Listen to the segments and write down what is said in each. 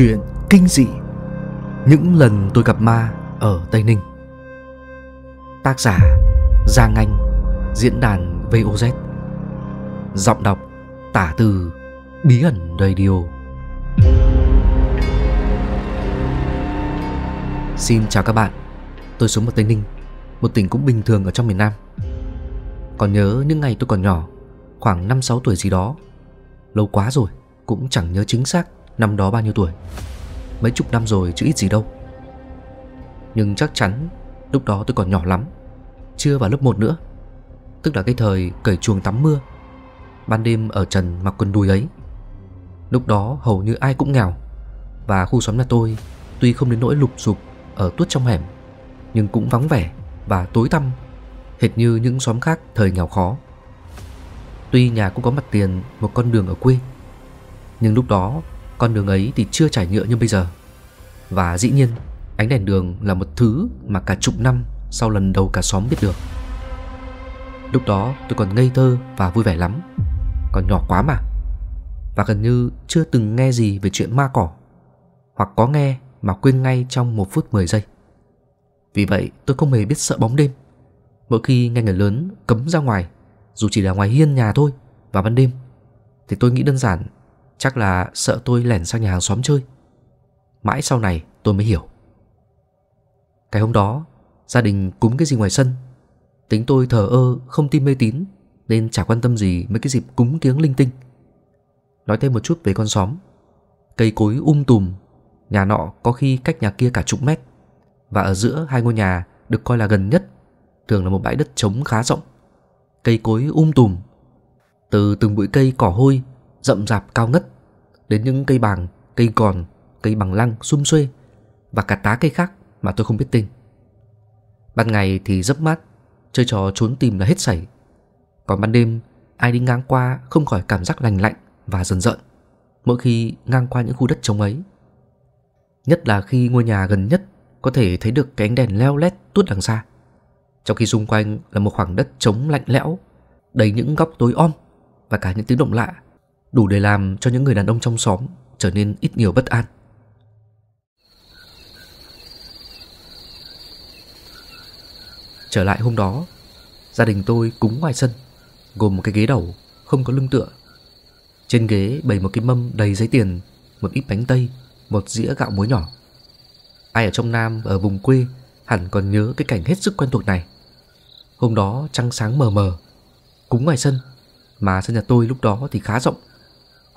chuyện kinh dị Những lần tôi gặp ma ở Tây Ninh Tác giả Giang Anh Diễn đàn VOZ Giọng đọc Tả từ Bí ẩn điều. Xin chào các bạn Tôi sống ở Tây Ninh Một tỉnh cũng bình thường ở trong miền Nam Còn nhớ những ngày tôi còn nhỏ Khoảng năm sáu tuổi gì đó Lâu quá rồi Cũng chẳng nhớ chính xác Năm đó bao nhiêu tuổi Mấy chục năm rồi chứ ít gì đâu Nhưng chắc chắn Lúc đó tôi còn nhỏ lắm Chưa vào lớp 1 nữa Tức là cái thời cởi chuồng tắm mưa Ban đêm ở trần mặc quần đùi ấy Lúc đó hầu như ai cũng nghèo Và khu xóm nhà tôi Tuy không đến nỗi lục dục Ở tuốt trong hẻm Nhưng cũng vắng vẻ và tối tăm Hệt như những xóm khác thời nghèo khó Tuy nhà cũng có mặt tiền Một con đường ở quê Nhưng lúc đó con đường ấy thì chưa trải nhựa như bây giờ Và dĩ nhiên ánh đèn đường là một thứ mà cả chục năm sau lần đầu cả xóm biết được Lúc đó tôi còn ngây thơ và vui vẻ lắm Còn nhỏ quá mà Và gần như chưa từng nghe gì về chuyện ma cỏ Hoặc có nghe mà quên ngay trong một phút 10 giây Vì vậy tôi không hề biết sợ bóng đêm Mỗi khi nghe người lớn cấm ra ngoài Dù chỉ là ngoài hiên nhà thôi Vào ban đêm Thì tôi nghĩ đơn giản Chắc là sợ tôi lẻn sang nhà hàng xóm chơi Mãi sau này tôi mới hiểu Cái hôm đó Gia đình cúng cái gì ngoài sân Tính tôi thờ ơ không tin mê tín Nên chả quan tâm gì mấy cái dịp cúng kiếng linh tinh Nói thêm một chút về con xóm Cây cối um tùm Nhà nọ có khi cách nhà kia cả chục mét Và ở giữa hai ngôi nhà được coi là gần nhất Thường là một bãi đất trống khá rộng Cây cối um tùm Từ từng bụi cây cỏ hôi rậm rạp cao ngất, đến những cây bàng, cây còn, cây bằng lăng xum xuê và cả tá cây khác mà tôi không biết tên. Ban ngày thì rất mát, chơi trò trốn tìm là hết sảy. Còn ban đêm, ai đi ngang qua không khỏi cảm giác lành lạnh và dần rợn mỗi khi ngang qua những khu đất trống ấy. Nhất là khi ngôi nhà gần nhất có thể thấy được cái ánh đèn leo lét tuốt đằng xa, trong khi xung quanh là một khoảng đất trống lạnh lẽo, đầy những góc tối om và cả những tiếng động lạ đủ để làm cho những người đàn ông trong xóm trở nên ít nhiều bất an. Trở lại hôm đó, gia đình tôi cúng ngoài sân, gồm một cái ghế đầu không có lưng tựa. Trên ghế bày một cái mâm đầy giấy tiền, một ít bánh tây, một dĩa gạo muối nhỏ. Ai ở trong Nam, ở vùng quê hẳn còn nhớ cái cảnh hết sức quen thuộc này. Hôm đó trăng sáng mờ mờ, cúng ngoài sân, mà sân nhà tôi lúc đó thì khá rộng,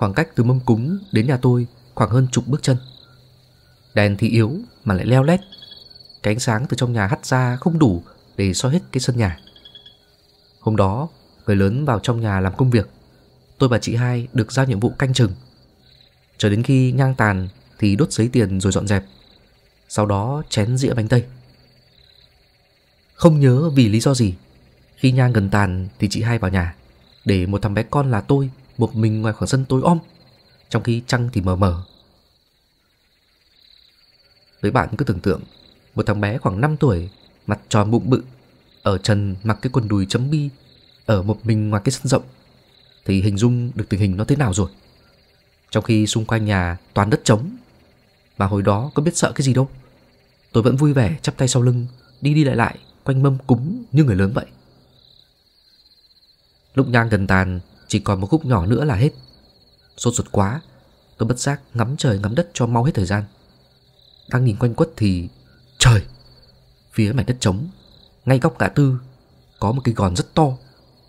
Khoảng cách từ mâm cúng đến nhà tôi khoảng hơn chục bước chân. Đèn thì yếu mà lại leo lét. Cái ánh sáng từ trong nhà hắt ra không đủ để soi hết cái sân nhà. Hôm đó, người lớn vào trong nhà làm công việc. Tôi và chị hai được giao nhiệm vụ canh chừng. Cho đến khi nhang tàn thì đốt giấy tiền rồi dọn dẹp. Sau đó chén dĩa bánh tây. Không nhớ vì lý do gì, khi nhang gần tàn thì chị hai vào nhà, để một thằng bé con là tôi một mình ngoài khoảng sân tối om trong khi trăng thì mờ mờ với bạn cứ tưởng tượng một thằng bé khoảng 5 tuổi mặt tròn bụng bự ở trần mặc cái quần đùi chấm bi ở một mình ngoài cái sân rộng thì hình dung được tình hình nó thế nào rồi trong khi xung quanh nhà toàn đất trống mà hồi đó có biết sợ cái gì đâu tôi vẫn vui vẻ chắp tay sau lưng đi đi lại lại quanh mâm cúng như người lớn vậy lúc nhang gần tàn chỉ còn một khúc nhỏ nữa là hết Sốt ruột quá Tôi bất giác ngắm trời ngắm đất cho mau hết thời gian Đang nhìn quanh quất thì Trời Phía mảnh đất trống Ngay góc ngã tư Có một cái gòn rất to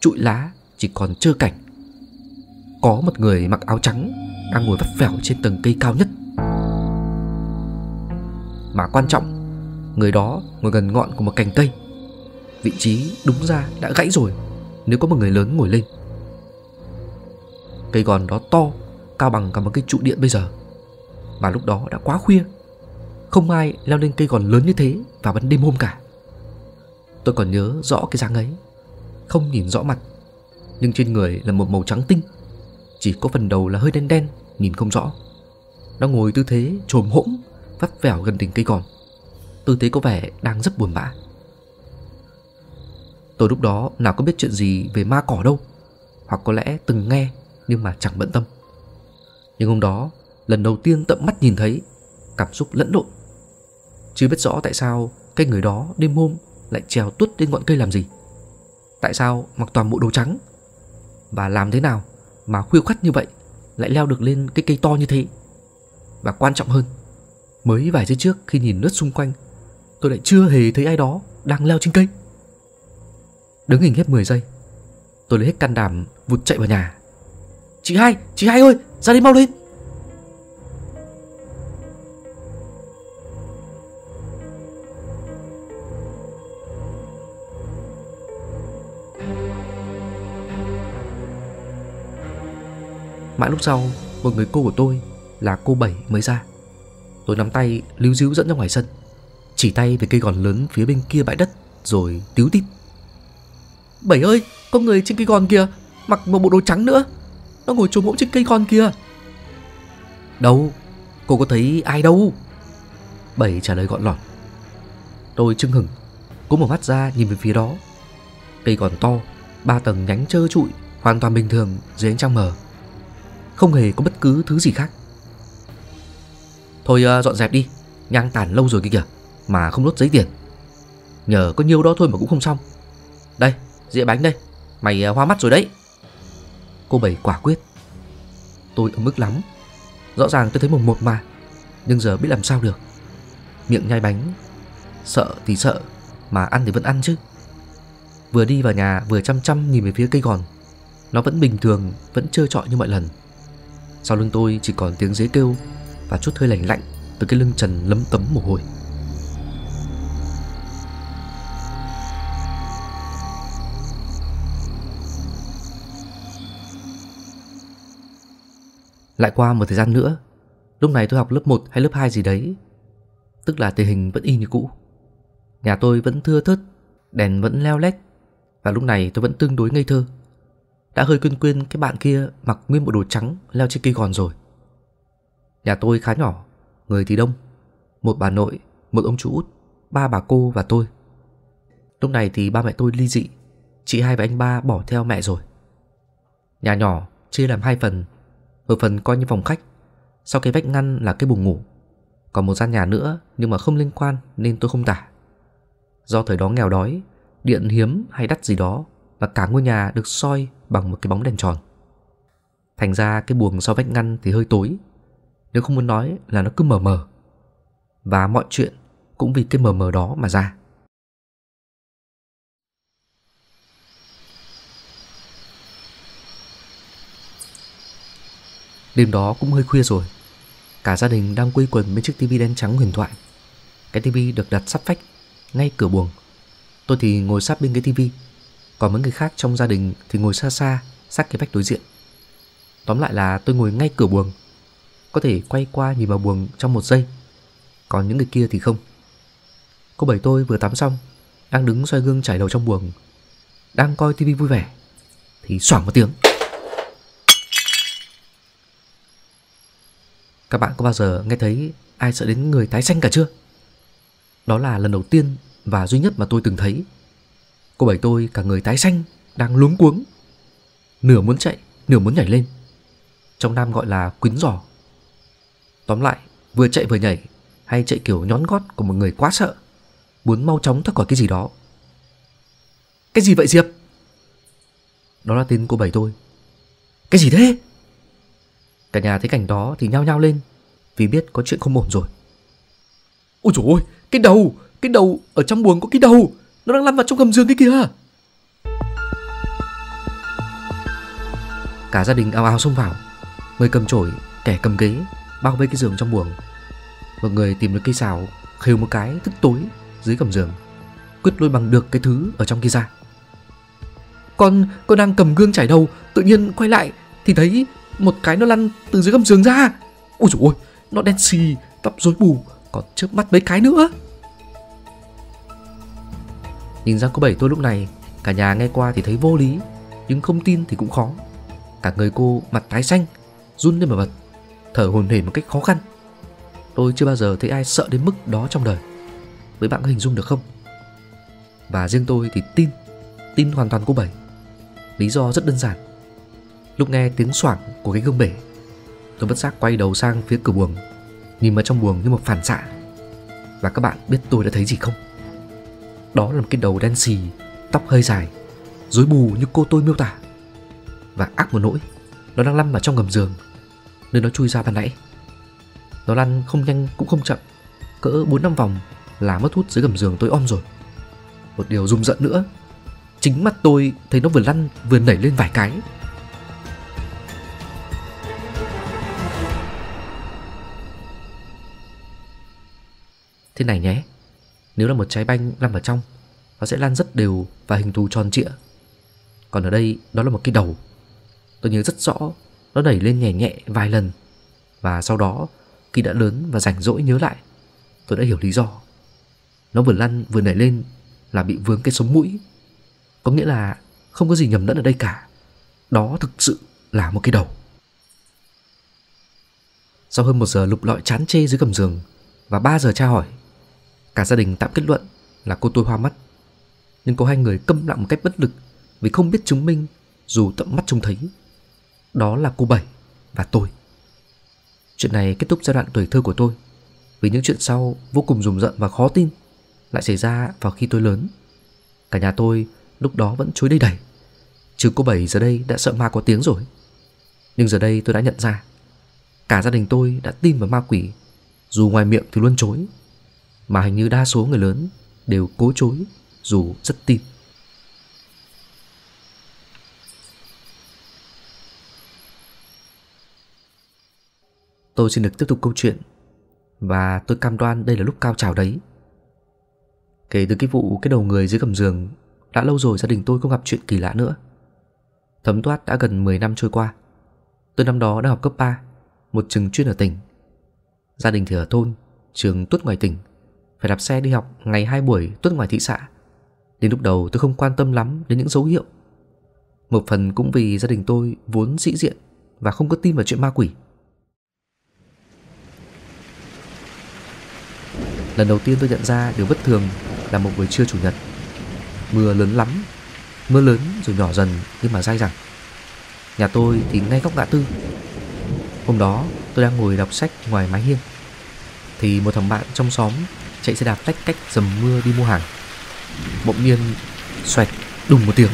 Trụi lá Chỉ còn trơ cảnh Có một người mặc áo trắng Đang ngồi vắt vẻo trên tầng cây cao nhất Mà quan trọng Người đó ngồi gần ngọn của một cành cây Vị trí đúng ra đã gãy rồi Nếu có một người lớn ngồi lên Cây gòn đó to Cao bằng cả một cây trụ điện bây giờ Mà lúc đó đã quá khuya Không ai leo lên cây gòn lớn như thế Vào ban đêm hôm cả Tôi còn nhớ rõ cái dáng ấy Không nhìn rõ mặt Nhưng trên người là một màu trắng tinh Chỉ có phần đầu là hơi đen đen Nhìn không rõ Nó ngồi tư thế chồm hỗn Vắt vẻo gần đỉnh cây gòn Tư thế có vẻ đang rất buồn bã Tôi lúc đó nào có biết chuyện gì về ma cỏ đâu Hoặc có lẽ từng nghe nhưng mà chẳng bận tâm. Nhưng hôm đó, lần đầu tiên tận mắt nhìn thấy, cảm xúc lẫn lộn. Chưa biết rõ tại sao cái người đó đêm hôm lại trèo tuốt lên ngọn cây làm gì. Tại sao mặc toàn bộ đồ trắng và làm thế nào mà khuya khắt như vậy lại leo được lên cái cây to như thế. Và quan trọng hơn, mới vài giây trước khi nhìn lướt xung quanh, tôi lại chưa hề thấy ai đó đang leo trên cây. Đứng hình hết 10 giây, tôi lấy hết can đảm vụt chạy vào nhà. Chị hai, chị hai ơi, ra đi mau lên Mãi lúc sau, một người cô của tôi là cô Bảy mới ra Tôi nắm tay líu díu dẫn ra ngoài sân Chỉ tay về cây gòn lớn phía bên kia bãi đất Rồi tíu tít Bảy ơi, có người trên cây gòn kìa Mặc một bộ đồ trắng nữa nó ngồi trồm hỗn trên cây con kia Đâu Cô có thấy ai đâu Bảy trả lời gọn lọt Tôi chưng hửng Cố mở mắt ra nhìn về phía đó Cây còn to Ba tầng nhánh trơ trụi Hoàn toàn bình thường dưới ánh trăng mờ Không hề có bất cứ thứ gì khác Thôi ờ, dọn dẹp đi Nhang tàn lâu rồi kia kìa Mà không đốt giấy tiền Nhờ có nhiêu đó thôi mà cũng không xong Đây, dĩa bánh đây Mày ờ, hoa mắt rồi đấy Cô Bảy quả quyết Tôi ở mức lắm Rõ ràng tôi thấy mồng một mà Nhưng giờ biết làm sao được Miệng nhai bánh Sợ thì sợ Mà ăn thì vẫn ăn chứ Vừa đi vào nhà vừa chăm chăm nhìn về phía cây gòn Nó vẫn bình thường Vẫn trơ trọi như mọi lần Sau lưng tôi chỉ còn tiếng dế kêu Và chút hơi lạnh lạnh Từ cái lưng trần lấm tấm mồ hôi Lại qua một thời gian nữa, lúc này tôi học lớp 1 hay lớp 2 gì đấy. Tức là tình hình vẫn y như cũ. Nhà tôi vẫn thưa thớt, đèn vẫn leo lét và lúc này tôi vẫn tương đối ngây thơ. Đã hơi quên quên cái bạn kia mặc nguyên bộ đồ trắng leo trên cây gòn rồi. Nhà tôi khá nhỏ, người thì đông, một bà nội, một ông chú út, ba bà cô và tôi. Lúc này thì ba mẹ tôi ly dị, chị hai và anh ba bỏ theo mẹ rồi. Nhà nhỏ chia làm hai phần một phần coi như phòng khách. Sau cái vách ngăn là cái buồng ngủ. Còn một gian nhà nữa nhưng mà không liên quan nên tôi không tả. Do thời đó nghèo đói, điện hiếm hay đắt gì đó và cả ngôi nhà được soi bằng một cái bóng đèn tròn. Thành ra cái buồng sau vách ngăn thì hơi tối, nếu không muốn nói là nó cứ mờ mờ. Và mọi chuyện cũng vì cái mờ mờ đó mà ra. Đêm đó cũng hơi khuya rồi Cả gia đình đang quây quần bên chiếc tivi đen trắng huyền thoại Cái tivi được đặt sắp phách Ngay cửa buồng Tôi thì ngồi sát bên cái tivi Còn mấy người khác trong gia đình thì ngồi xa xa Sát cái vách đối diện Tóm lại là tôi ngồi ngay cửa buồng Có thể quay qua nhìn vào buồng trong một giây Còn những người kia thì không Cô bảy tôi vừa tắm xong Đang đứng xoay gương chảy đầu trong buồng Đang coi tivi vui vẻ Thì xoảng một tiếng Các bạn có bao giờ nghe thấy ai sợ đến người tái xanh cả chưa? Đó là lần đầu tiên và duy nhất mà tôi từng thấy. Cô bảy tôi cả người tái xanh, đang luống cuống. Nửa muốn chạy, nửa muốn nhảy lên. Trong Nam gọi là quýnh giò. Tóm lại, vừa chạy vừa nhảy, hay chạy kiểu nhón gót của một người quá sợ, muốn mau chóng thoát khỏi cái gì đó. Cái gì vậy Diệp? Đó là tên cô bảy tôi. Cái gì thế? Cả nhà thấy cảnh đó thì nhao nhao lên vì biết có chuyện không ổn rồi. Ôi trời ơi, cái đầu, cái đầu ở trong buồng có cái đầu, nó đang lăn vào trong gầm giường cái kia. Cả gia đình ao ao xông vào, người cầm chổi, kẻ cầm ghế, bao vây cái giường trong buồng. Một người tìm được cây xào, khều một cái thức tối dưới gầm giường, quyết lôi bằng được cái thứ ở trong kia ra. Con, con đang cầm gương chải đầu, tự nhiên quay lại thì thấy một cái nó lăn từ dưới gầm giường ra. Ôi trời ơi, nó đen xì tóc rối bù còn trước mắt mấy cái nữa nhìn ra cô bảy tôi lúc này cả nhà nghe qua thì thấy vô lý nhưng không tin thì cũng khó cả người cô mặt tái xanh run lên mà bật thở hồn hển một cách khó khăn tôi chưa bao giờ thấy ai sợ đến mức đó trong đời với bạn có hình dung được không và riêng tôi thì tin tin hoàn toàn cô bảy lý do rất đơn giản lúc nghe tiếng xoảng của cái gương bể tôi bất giác quay đầu sang phía cửa buồng nhìn vào trong buồng như một phản xạ và các bạn biết tôi đã thấy gì không đó là một cái đầu đen xì tóc hơi dài rối bù như cô tôi miêu tả và ác một nỗi nó đang lăn vào trong gầm giường nơi nó chui ra ban nãy nó lăn không nhanh cũng không chậm cỡ bốn năm vòng là mất hút dưới gầm giường tôi om rồi một điều rùng rợn nữa chính mắt tôi thấy nó vừa lăn vừa nảy lên vài cái Thế này nhé Nếu là một trái banh nằm vào trong Nó sẽ lan rất đều và hình thù tròn trịa Còn ở đây đó là một cái đầu Tôi nhớ rất rõ Nó đẩy lên nhẹ nhẹ vài lần Và sau đó khi đã lớn và rảnh rỗi nhớ lại Tôi đã hiểu lý do Nó vừa lăn vừa nảy lên Là bị vướng cái sống mũi Có nghĩa là không có gì nhầm lẫn ở đây cả Đó thực sự là một cái đầu Sau hơn một giờ lục lọi chán chê dưới gầm giường Và ba giờ tra hỏi Cả gia đình tạm kết luận là cô tôi hoa mắt Nhưng có hai người câm lặng một cách bất lực Vì không biết chứng minh dù tận mắt trông thấy Đó là cô Bảy và tôi Chuyện này kết thúc giai đoạn tuổi thơ của tôi Vì những chuyện sau vô cùng rùng rợn và khó tin Lại xảy ra vào khi tôi lớn Cả nhà tôi lúc đó vẫn chối đầy đẩy, Chứ cô Bảy giờ đây đã sợ ma có tiếng rồi Nhưng giờ đây tôi đã nhận ra Cả gia đình tôi đã tin vào ma quỷ Dù ngoài miệng thì luôn chối mà hình như đa số người lớn đều cố chối dù rất tin. Tôi xin được tiếp tục câu chuyện và tôi cam đoan đây là lúc cao trào đấy. Kể từ cái vụ cái đầu người dưới gầm giường, đã lâu rồi gia đình tôi không gặp chuyện kỳ lạ nữa. Thấm thoát đã gần 10 năm trôi qua. Tôi năm đó đang học cấp 3, một trường chuyên ở tỉnh. Gia đình thì ở thôn, trường tuốt ngoài tỉnh – phải đạp xe đi học ngày hai buổi tuốt ngoài thị xã. Đến lúc đầu tôi không quan tâm lắm đến những dấu hiệu. Một phần cũng vì gia đình tôi vốn sĩ diện và không có tin vào chuyện ma quỷ. Lần đầu tiên tôi nhận ra điều bất thường là một buổi trưa chủ nhật. Mưa lớn lắm, mưa lớn rồi nhỏ dần nhưng mà dai dẳng. Nhà tôi thì ngay góc ngã tư. Hôm đó tôi đang ngồi đọc sách ngoài mái hiên thì một thằng bạn trong xóm chạy xe đạp lách cách dầm mưa đi mua hàng bỗng nhiên xoẹt đùng một tiếng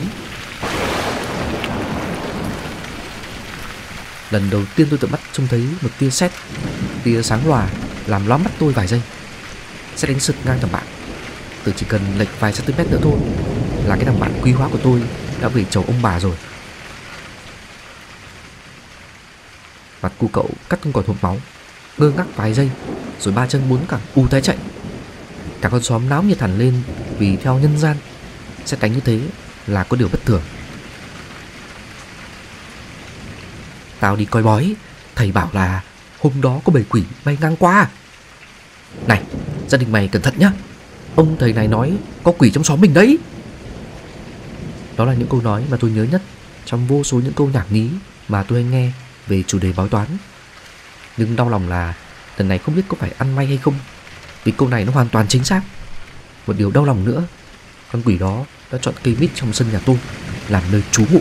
lần đầu tiên tôi tự mắt trông thấy một tia sét tia sáng lòa làm lóa mắt tôi vài giây sẽ đánh sực ngang thằng bạn tôi chỉ cần lệch vài cm nữa thôi là cái thằng bạn quý hóa của tôi đã về chầu ông bà rồi mặt cu cậu cắt không còn hộp máu ngơ ngác vài giây rồi ba chân bốn cẳng u té chạy Cả con xóm náo nhiệt hẳn lên vì theo nhân gian sẽ đánh như thế là có điều bất thường Tao đi coi bói Thầy bảo là hôm đó có bầy quỷ bay ngang qua Này gia đình mày cẩn thận nhá Ông thầy này nói có quỷ trong xóm mình đấy Đó là những câu nói mà tôi nhớ nhất Trong vô số những câu nhảm nhí mà tôi hay nghe về chủ đề bói toán Nhưng đau lòng là lần này không biết có phải ăn may hay không vì câu này nó hoàn toàn chính xác Một điều đau lòng nữa Con quỷ đó đã chọn cây mít trong sân nhà tôi Làm nơi trú ngụ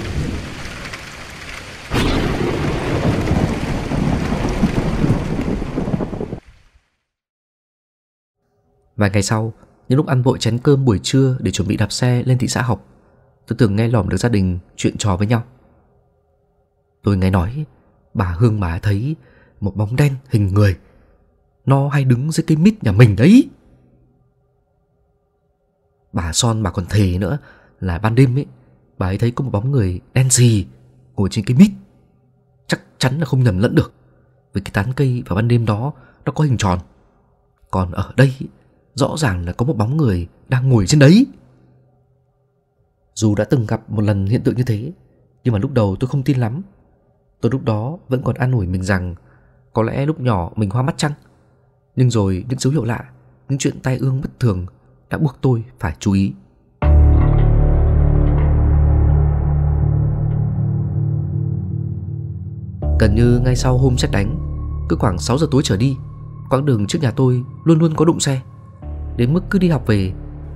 Vài ngày sau, những lúc ăn vội chén cơm buổi trưa để chuẩn bị đạp xe lên thị xã học, tôi thường nghe lỏm được gia đình chuyện trò với nhau. Tôi nghe nói, bà Hương má thấy một bóng đen hình người nó hay đứng dưới cây mít nhà mình đấy Bà Son bà còn thề nữa Là ban đêm ấy Bà ấy thấy có một bóng người đen gì Ngồi trên cây mít Chắc chắn là không nhầm lẫn được Vì cái tán cây vào ban đêm đó Nó có hình tròn Còn ở đây Rõ ràng là có một bóng người đang ngồi trên đấy Dù đã từng gặp một lần hiện tượng như thế Nhưng mà lúc đầu tôi không tin lắm Tôi lúc đó vẫn còn an ủi mình rằng Có lẽ lúc nhỏ mình hoa mắt chăng nhưng rồi những dấu hiệu lạ, những chuyện tai ương bất thường đã buộc tôi phải chú ý. Gần như ngay sau hôm xét đánh, cứ khoảng 6 giờ tối trở đi, quãng đường trước nhà tôi luôn luôn có đụng xe. Đến mức cứ đi học về,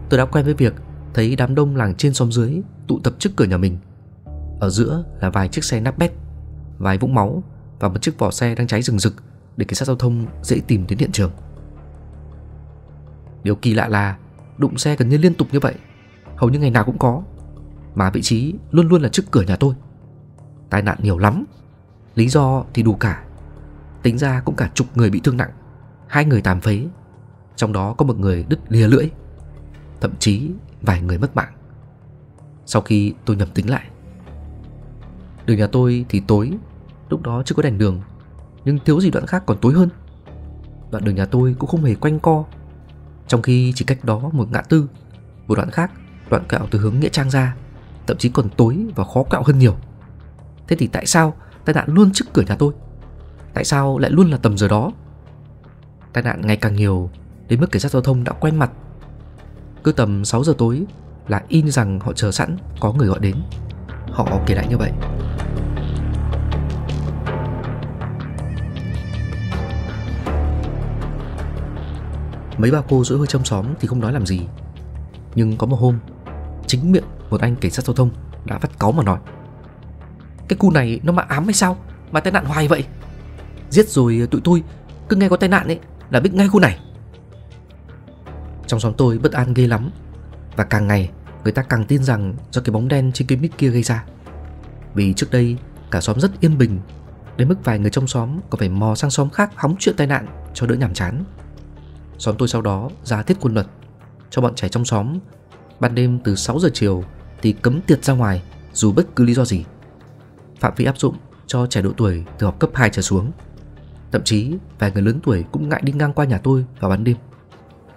tôi đã quen với việc thấy đám đông làng trên xóm dưới tụ tập trước cửa nhà mình. Ở giữa là vài chiếc xe nắp bét, vài vũng máu và một chiếc vỏ xe đang cháy rừng rực để cảnh sát giao thông dễ tìm đến hiện trường. Điều kỳ lạ là đụng xe gần như liên tục như vậy, hầu như ngày nào cũng có, mà vị trí luôn luôn là trước cửa nhà tôi. Tai nạn nhiều lắm, lý do thì đủ cả. Tính ra cũng cả chục người bị thương nặng, hai người tàn phế, trong đó có một người đứt lìa lưỡi, thậm chí vài người mất mạng. Sau khi tôi nhầm tính lại, đường nhà tôi thì tối, lúc đó chưa có đèn đường nhưng thiếu gì đoạn khác còn tối hơn đoạn đường nhà tôi cũng không hề quanh co trong khi chỉ cách đó một ngã tư một đoạn khác đoạn cạo từ hướng nghĩa trang ra thậm chí còn tối và khó cạo hơn nhiều thế thì tại sao tai nạn luôn trước cửa nhà tôi tại sao lại luôn là tầm giờ đó tai nạn ngày càng nhiều đến mức cảnh sát giao thông đã quen mặt cứ tầm 6 giờ tối là in rằng họ chờ sẵn có người gọi đến họ kể lại như vậy mấy bà cô dỗi hơi trong xóm thì không nói làm gì nhưng có một hôm chính miệng một anh cảnh sát giao thông đã vắt cáu mà nói cái cu này nó mà ám hay sao mà tai nạn hoài vậy giết rồi tụi tôi cứ nghe có tai nạn ấy là biết ngay khu này trong xóm tôi bất an ghê lắm và càng ngày người ta càng tin rằng do cái bóng đen trên cái mic kia gây ra vì trước đây cả xóm rất yên bình đến mức vài người trong xóm còn phải mò sang xóm khác hóng chuyện tai nạn cho đỡ nhàm chán Xóm tôi sau đó ra thiết quân luật cho bọn trẻ trong xóm. Ban đêm từ 6 giờ chiều thì cấm tiệc ra ngoài dù bất cứ lý do gì. Phạm vi áp dụng cho trẻ độ tuổi từ học cấp 2 trở xuống. Thậm chí vài người lớn tuổi cũng ngại đi ngang qua nhà tôi vào ban đêm.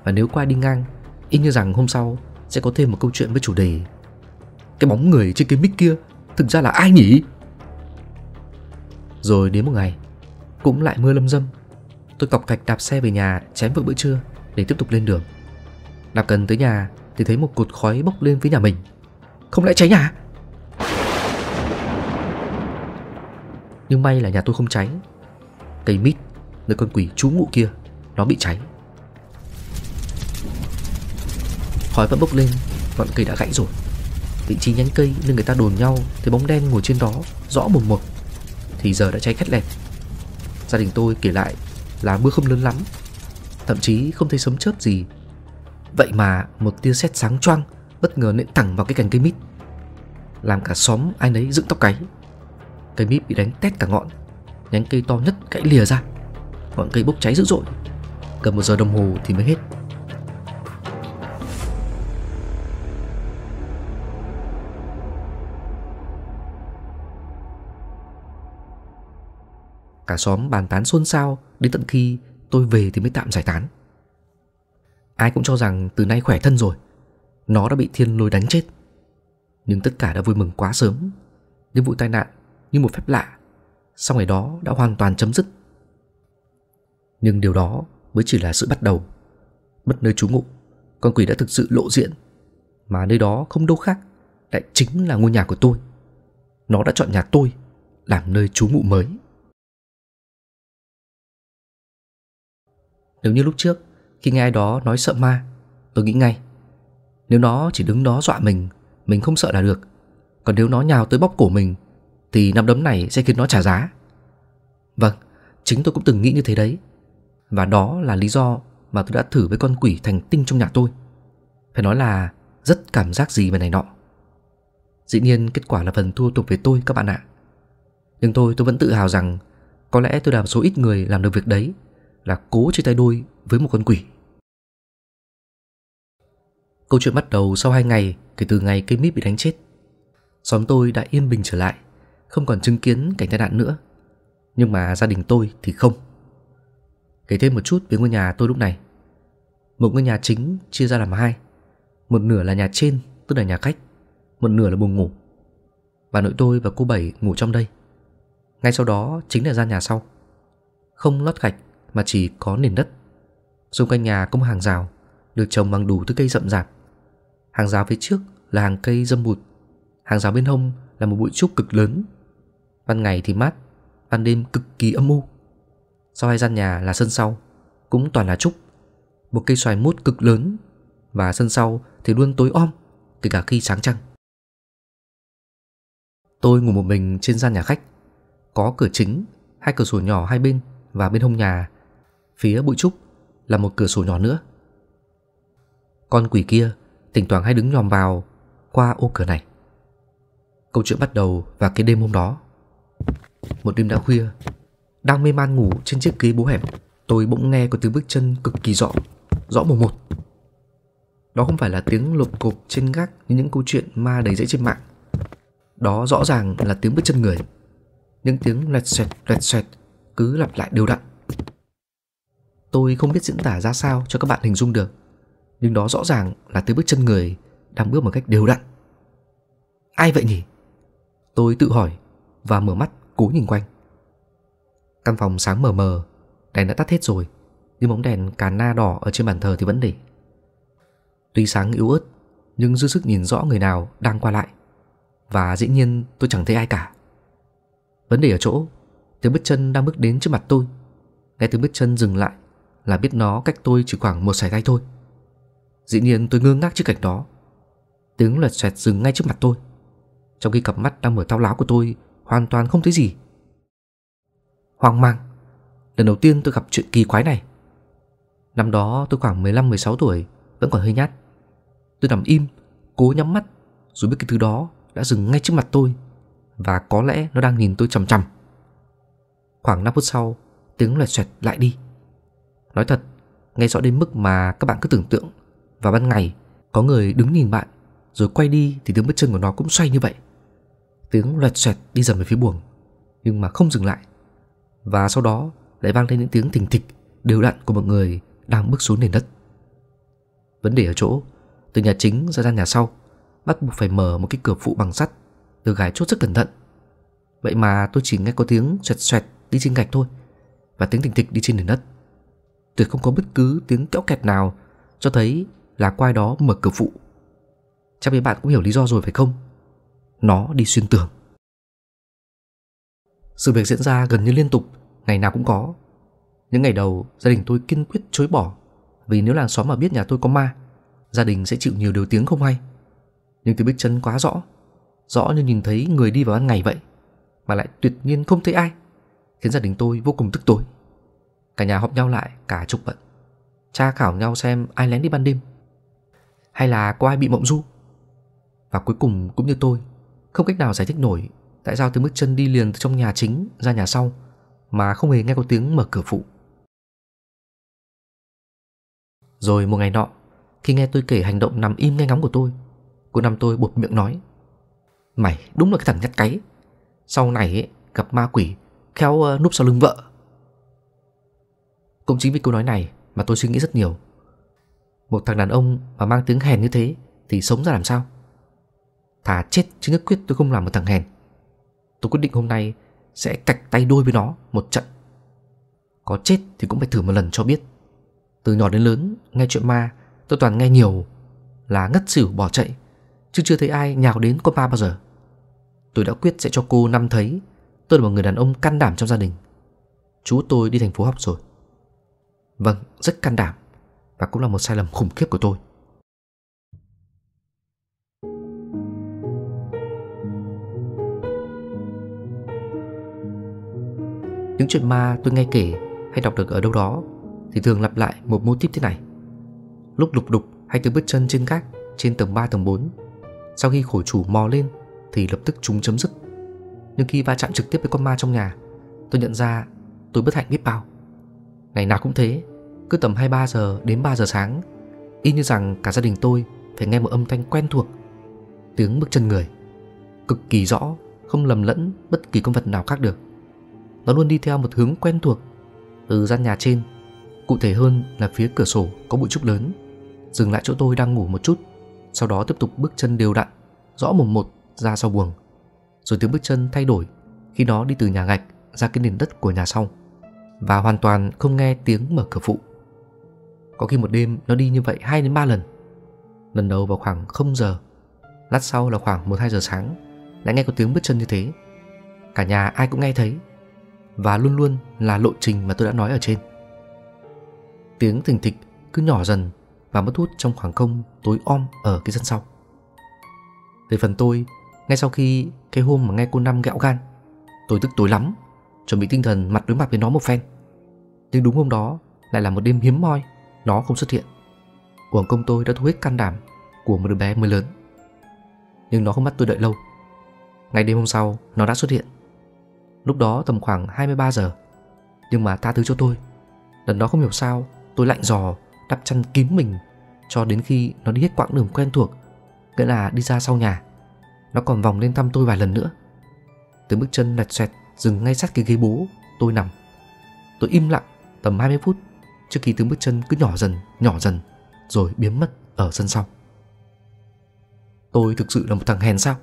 Và nếu qua đi ngang, y như rằng hôm sau sẽ có thêm một câu chuyện với chủ đề Cái bóng người trên cái mic kia thực ra là ai nhỉ? Rồi đến một ngày, cũng lại mưa lâm dâm Tôi cọc cạch đạp xe về nhà chém vội bữa trưa để tiếp tục lên đường. Đạp cần tới nhà thì thấy một cột khói bốc lên phía nhà mình. Không lẽ cháy nhà? Nhưng may là nhà tôi không cháy. Cây mít nơi con quỷ trú ngụ kia nó bị cháy. Khói vẫn bốc lên, ngọn cây đã gãy rồi. Vị trí nhánh cây nơi người ta đồn nhau thấy bóng đen ngồi trên đó rõ mồn một, một thì giờ đã cháy khét lẹt. Gia đình tôi kể lại là mưa không lớn lắm Thậm chí không thấy sấm chớp gì Vậy mà một tia sét sáng choang Bất ngờ nện thẳng vào cái cành cây mít Làm cả xóm ai nấy dựng tóc gáy Cây mít bị đánh tét cả ngọn Nhánh cây to nhất gãy lìa ra Ngọn cây bốc cháy dữ dội cần một giờ đồng hồ thì mới hết cả xóm bàn tán xôn xao đến tận khi tôi về thì mới tạm giải tán. Ai cũng cho rằng từ nay khỏe thân rồi, nó đã bị thiên lôi đánh chết. Nhưng tất cả đã vui mừng quá sớm, đến vụ tai nạn như một phép lạ, sau ngày đó đã hoàn toàn chấm dứt. Nhưng điều đó mới chỉ là sự bắt đầu. Bất nơi trú ngụ, con quỷ đã thực sự lộ diện, mà nơi đó không đâu khác, lại chính là ngôi nhà của tôi. Nó đã chọn nhà tôi làm nơi trú ngụ mới. Nếu như lúc trước Khi nghe ai đó nói sợ ma Tôi nghĩ ngay Nếu nó chỉ đứng đó dọa mình Mình không sợ là được Còn nếu nó nhào tới bóp cổ mình Thì nắm đấm này sẽ khiến nó trả giá Vâng Chính tôi cũng từng nghĩ như thế đấy Và đó là lý do mà tôi đã thử với con quỷ thành tinh trong nhà tôi Phải nói là rất cảm giác gì về này nọ Dĩ nhiên kết quả là phần thua thuộc về tôi các bạn ạ Nhưng tôi tôi vẫn tự hào rằng Có lẽ tôi là số ít người làm được việc đấy là cố chia tay đôi với một con quỷ. Câu chuyện bắt đầu sau 2 ngày kể từ ngày cây mít bị đánh chết. Xóm tôi đã yên bình trở lại, không còn chứng kiến cảnh tai nạn nữa. Nhưng mà gia đình tôi thì không. Kể thêm một chút về ngôi nhà tôi lúc này. Một ngôi nhà chính chia ra làm hai. Một nửa là nhà trên, tức là nhà khách. Một nửa là buồng ngủ. Bà nội tôi và cô Bảy ngủ trong đây. Ngay sau đó chính là gian nhà sau. Không lót gạch, mà chỉ có nền đất. Xung quanh nhà có một hàng rào, được trồng bằng đủ thứ cây rậm rạp. Hàng rào phía trước là hàng cây dâm bụt, hàng rào bên hông là một bụi trúc cực lớn. Ban ngày thì mát, ban đêm cực kỳ âm u. Sau hai gian nhà là sân sau, cũng toàn là trúc. Một cây xoài mút cực lớn và sân sau thì luôn tối om, kể cả khi sáng trăng. Tôi ngủ một mình trên gian nhà khách, có cửa chính, hai cửa sổ nhỏ hai bên và bên hông nhà phía bụi trúc là một cửa sổ nhỏ nữa. Con quỷ kia thỉnh toàn hay đứng nhòm vào qua ô cửa này. Câu chuyện bắt đầu vào cái đêm hôm đó. Một đêm đã khuya, đang mê man ngủ trên chiếc ghế bố hẻm, tôi bỗng nghe có tiếng bước chân cực kỳ rõ, rõ mồm một. Đó không phải là tiếng lộp cộp trên gác như những câu chuyện ma đầy dẫy trên mạng. Đó rõ ràng là tiếng bước chân người. Những tiếng lẹt xoẹt lẹt xoẹt cứ lặp lại đều đặn Tôi không biết diễn tả ra sao cho các bạn hình dung được Nhưng đó rõ ràng là tới bước chân người Đang bước một cách đều đặn Ai vậy nhỉ? Tôi tự hỏi Và mở mắt cố nhìn quanh Căn phòng sáng mờ mờ Đèn đã tắt hết rồi Nhưng bóng đèn cà na đỏ ở trên bàn thờ thì vẫn để Tuy sáng yếu ớt Nhưng dư sức nhìn rõ người nào đang qua lại Và dĩ nhiên tôi chẳng thấy ai cả Vấn đề ở chỗ Tiếng bước chân đang bước đến trước mặt tôi Nghe tiếng bước chân dừng lại là biết nó cách tôi chỉ khoảng một sải tay thôi. Dĩ nhiên tôi ngơ ngác trước cảnh đó. Tiếng lật xoẹt dừng ngay trước mặt tôi. Trong khi cặp mắt đang mở thao láo của tôi hoàn toàn không thấy gì. Hoang mang, lần đầu tiên tôi gặp chuyện kỳ quái này. Năm đó tôi khoảng 15-16 tuổi, vẫn còn hơi nhát. Tôi nằm im, cố nhắm mắt, rồi biết cái thứ đó đã dừng ngay trước mặt tôi và có lẽ nó đang nhìn tôi chằm chằm. Khoảng 5 phút sau, tiếng lẹt xoẹt lại đi. Nói thật, nghe rõ đến mức mà các bạn cứ tưởng tượng Và ban ngày, có người đứng nhìn bạn Rồi quay đi thì tiếng bước chân của nó cũng xoay như vậy Tiếng loẹt xoẹt đi dần về phía buồng Nhưng mà không dừng lại Và sau đó lại vang lên những tiếng thình thịch Đều đặn của một người đang bước xuống nền đất Vấn đề ở chỗ Từ nhà chính ra ra nhà sau Bắt buộc phải mở một cái cửa phụ bằng sắt Từ gái chốt rất cẩn thận Vậy mà tôi chỉ nghe có tiếng xoẹt xoẹt đi trên gạch thôi Và tiếng thình thịch đi trên nền đất tuyệt không có bất cứ tiếng kéo kẹt nào cho thấy là quai đó mở cửa phụ. Chắc mấy bạn cũng hiểu lý do rồi phải không? Nó đi xuyên tường. Sự việc diễn ra gần như liên tục, ngày nào cũng có. Những ngày đầu, gia đình tôi kiên quyết chối bỏ, vì nếu làng xóm mà biết nhà tôi có ma, gia đình sẽ chịu nhiều điều tiếng không hay. Nhưng tiếng bước chân quá rõ, rõ như nhìn thấy người đi vào ban ngày vậy, mà lại tuyệt nhiên không thấy ai, khiến gia đình tôi vô cùng tức tối. Cả nhà họp nhau lại cả chục bận Tra khảo nhau xem ai lén đi ban đêm Hay là có ai bị mộng du Và cuối cùng cũng như tôi Không cách nào giải thích nổi Tại sao từ bước chân đi liền từ trong nhà chính ra nhà sau Mà không hề nghe có tiếng mở cửa phụ Rồi một ngày nọ Khi nghe tôi kể hành động nằm im nghe ngóng của tôi Cô năm tôi buộc miệng nói Mày đúng là cái thằng nhắt cái Sau này ấy, gặp ma quỷ Khéo ờ, núp sau lưng vợ cũng chính vì câu nói này mà tôi suy nghĩ rất nhiều. Một thằng đàn ông mà mang tiếng hèn như thế thì sống ra làm sao? Thà chết chứ nhất quyết tôi không làm một thằng hèn. Tôi quyết định hôm nay sẽ cạch tay đôi với nó một trận. Có chết thì cũng phải thử một lần cho biết. Từ nhỏ đến lớn, nghe chuyện ma, tôi toàn nghe nhiều là ngất xỉu bỏ chạy, chứ chưa thấy ai nhào đến con ma bao giờ. Tôi đã quyết sẽ cho cô năm thấy tôi là một người đàn ông can đảm trong gia đình. Chú tôi đi thành phố học rồi. Vâng, rất can đảm Và cũng là một sai lầm khủng khiếp của tôi Những chuyện ma tôi nghe kể hay đọc được ở đâu đó Thì thường lặp lại một mô típ thế này Lúc lục đục hay từ bước chân trên gác trên tầng 3 tầng 4 Sau khi khổ chủ mò lên thì lập tức chúng chấm dứt Nhưng khi va chạm trực tiếp với con ma trong nhà Tôi nhận ra tôi bất hạnh biết bao Ngày nào cũng thế, cứ tầm 23 giờ đến 3 giờ sáng, y như rằng cả gia đình tôi phải nghe một âm thanh quen thuộc, tiếng bước chân người, cực kỳ rõ, không lầm lẫn bất kỳ công vật nào khác được. Nó luôn đi theo một hướng quen thuộc, từ gian nhà trên, cụ thể hơn là phía cửa sổ có bụi trúc lớn, dừng lại chỗ tôi đang ngủ một chút, sau đó tiếp tục bước chân đều đặn, rõ mồm một ra sau buồng. Rồi tiếng bước chân thay đổi khi nó đi từ nhà gạch ra cái nền đất của nhà sau và hoàn toàn không nghe tiếng mở cửa phụ. Có khi một đêm nó đi như vậy hai đến ba lần. Lần đầu vào khoảng 0 giờ, lát sau là khoảng 1-2 giờ sáng, lại nghe có tiếng bước chân như thế. Cả nhà ai cũng nghe thấy và luôn luôn là lộ trình mà tôi đã nói ở trên. Tiếng thình thịch cứ nhỏ dần và mất hút trong khoảng không tối om ở cái sân sau. Về phần tôi, ngay sau khi cái hôm mà nghe cô Năm gẹo gan, tôi tức tối lắm Chuẩn bị tinh thần mặt đối mặt với nó một phen Nhưng đúng hôm đó Lại là một đêm hiếm moi Nó không xuất hiện Quảng công tôi đã thu hết can đảm Của một đứa bé mới lớn Nhưng nó không bắt tôi đợi lâu Ngày đêm hôm sau nó đã xuất hiện Lúc đó tầm khoảng 23 giờ Nhưng mà tha thứ cho tôi Lần đó không hiểu sao tôi lạnh giò Đắp chăn kín mình Cho đến khi nó đi hết quãng đường quen thuộc Nghĩa là đi ra sau nhà Nó còn vòng lên thăm tôi vài lần nữa Từ bước chân lạch xoẹt dừng ngay sát cái ghế bố tôi nằm tôi im lặng tầm 20 phút trước khi tiếng bước chân cứ nhỏ dần nhỏ dần rồi biến mất ở sân sau tôi thực sự là một thằng hèn sao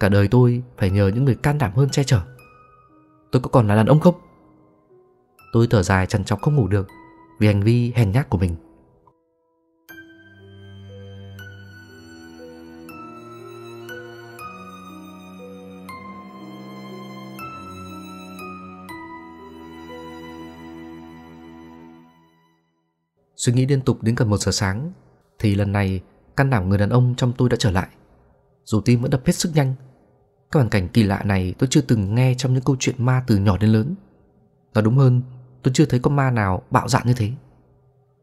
cả đời tôi phải nhờ những người can đảm hơn che chở tôi có còn là đàn ông không tôi thở dài chằn chọc không ngủ được vì hành vi hèn nhát của mình suy nghĩ liên tục đến gần một giờ sáng, thì lần này căn đảm người đàn ông trong tôi đã trở lại. Dù tim vẫn đập hết sức nhanh, các hoàn cảnh kỳ lạ này tôi chưa từng nghe trong những câu chuyện ma từ nhỏ đến lớn. Nói đúng hơn, tôi chưa thấy con ma nào bạo dạn như thế.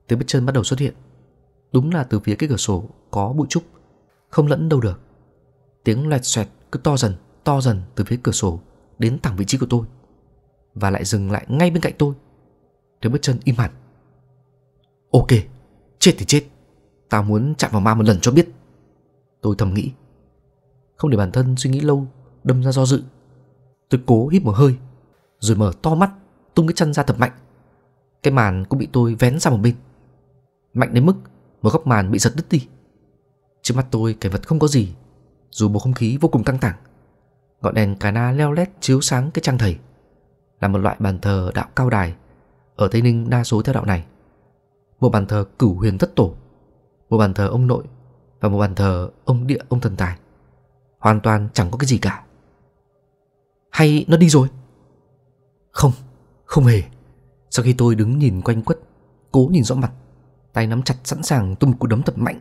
Tiếng bước chân bắt đầu xuất hiện. Đúng là từ phía cái cửa sổ có bụi trúc, không lẫn đâu được. Tiếng loẹt xoẹt cứ to dần, to dần từ phía cửa sổ đến thẳng vị trí của tôi. Và lại dừng lại ngay bên cạnh tôi. Tiếng bước chân im hẳn Ok, chết thì chết. Tao muốn chạm vào ma một lần cho biết. Tôi thầm nghĩ. Không để bản thân suy nghĩ lâu, đâm ra do dự. Tôi cố hít một hơi, rồi mở to mắt, tung cái chân ra thật mạnh. Cái màn cũng bị tôi vén sang một bên. Mạnh đến mức một góc màn bị giật đứt đi. Trước mắt tôi cái vật không có gì, dù bầu không khí vô cùng căng thẳng. Ngọn đèn cà na leo lét chiếu sáng cái trang thầy, là một loại bàn thờ đạo cao đài. Ở Tây Ninh đa số theo đạo này một bàn thờ cửu huyền thất tổ, một bàn thờ ông nội và một bàn thờ ông địa ông thần tài. Hoàn toàn chẳng có cái gì cả. Hay nó đi rồi? Không, không hề. Sau khi tôi đứng nhìn quanh quất, cố nhìn rõ mặt, tay nắm chặt sẵn sàng tung một cú đấm thật mạnh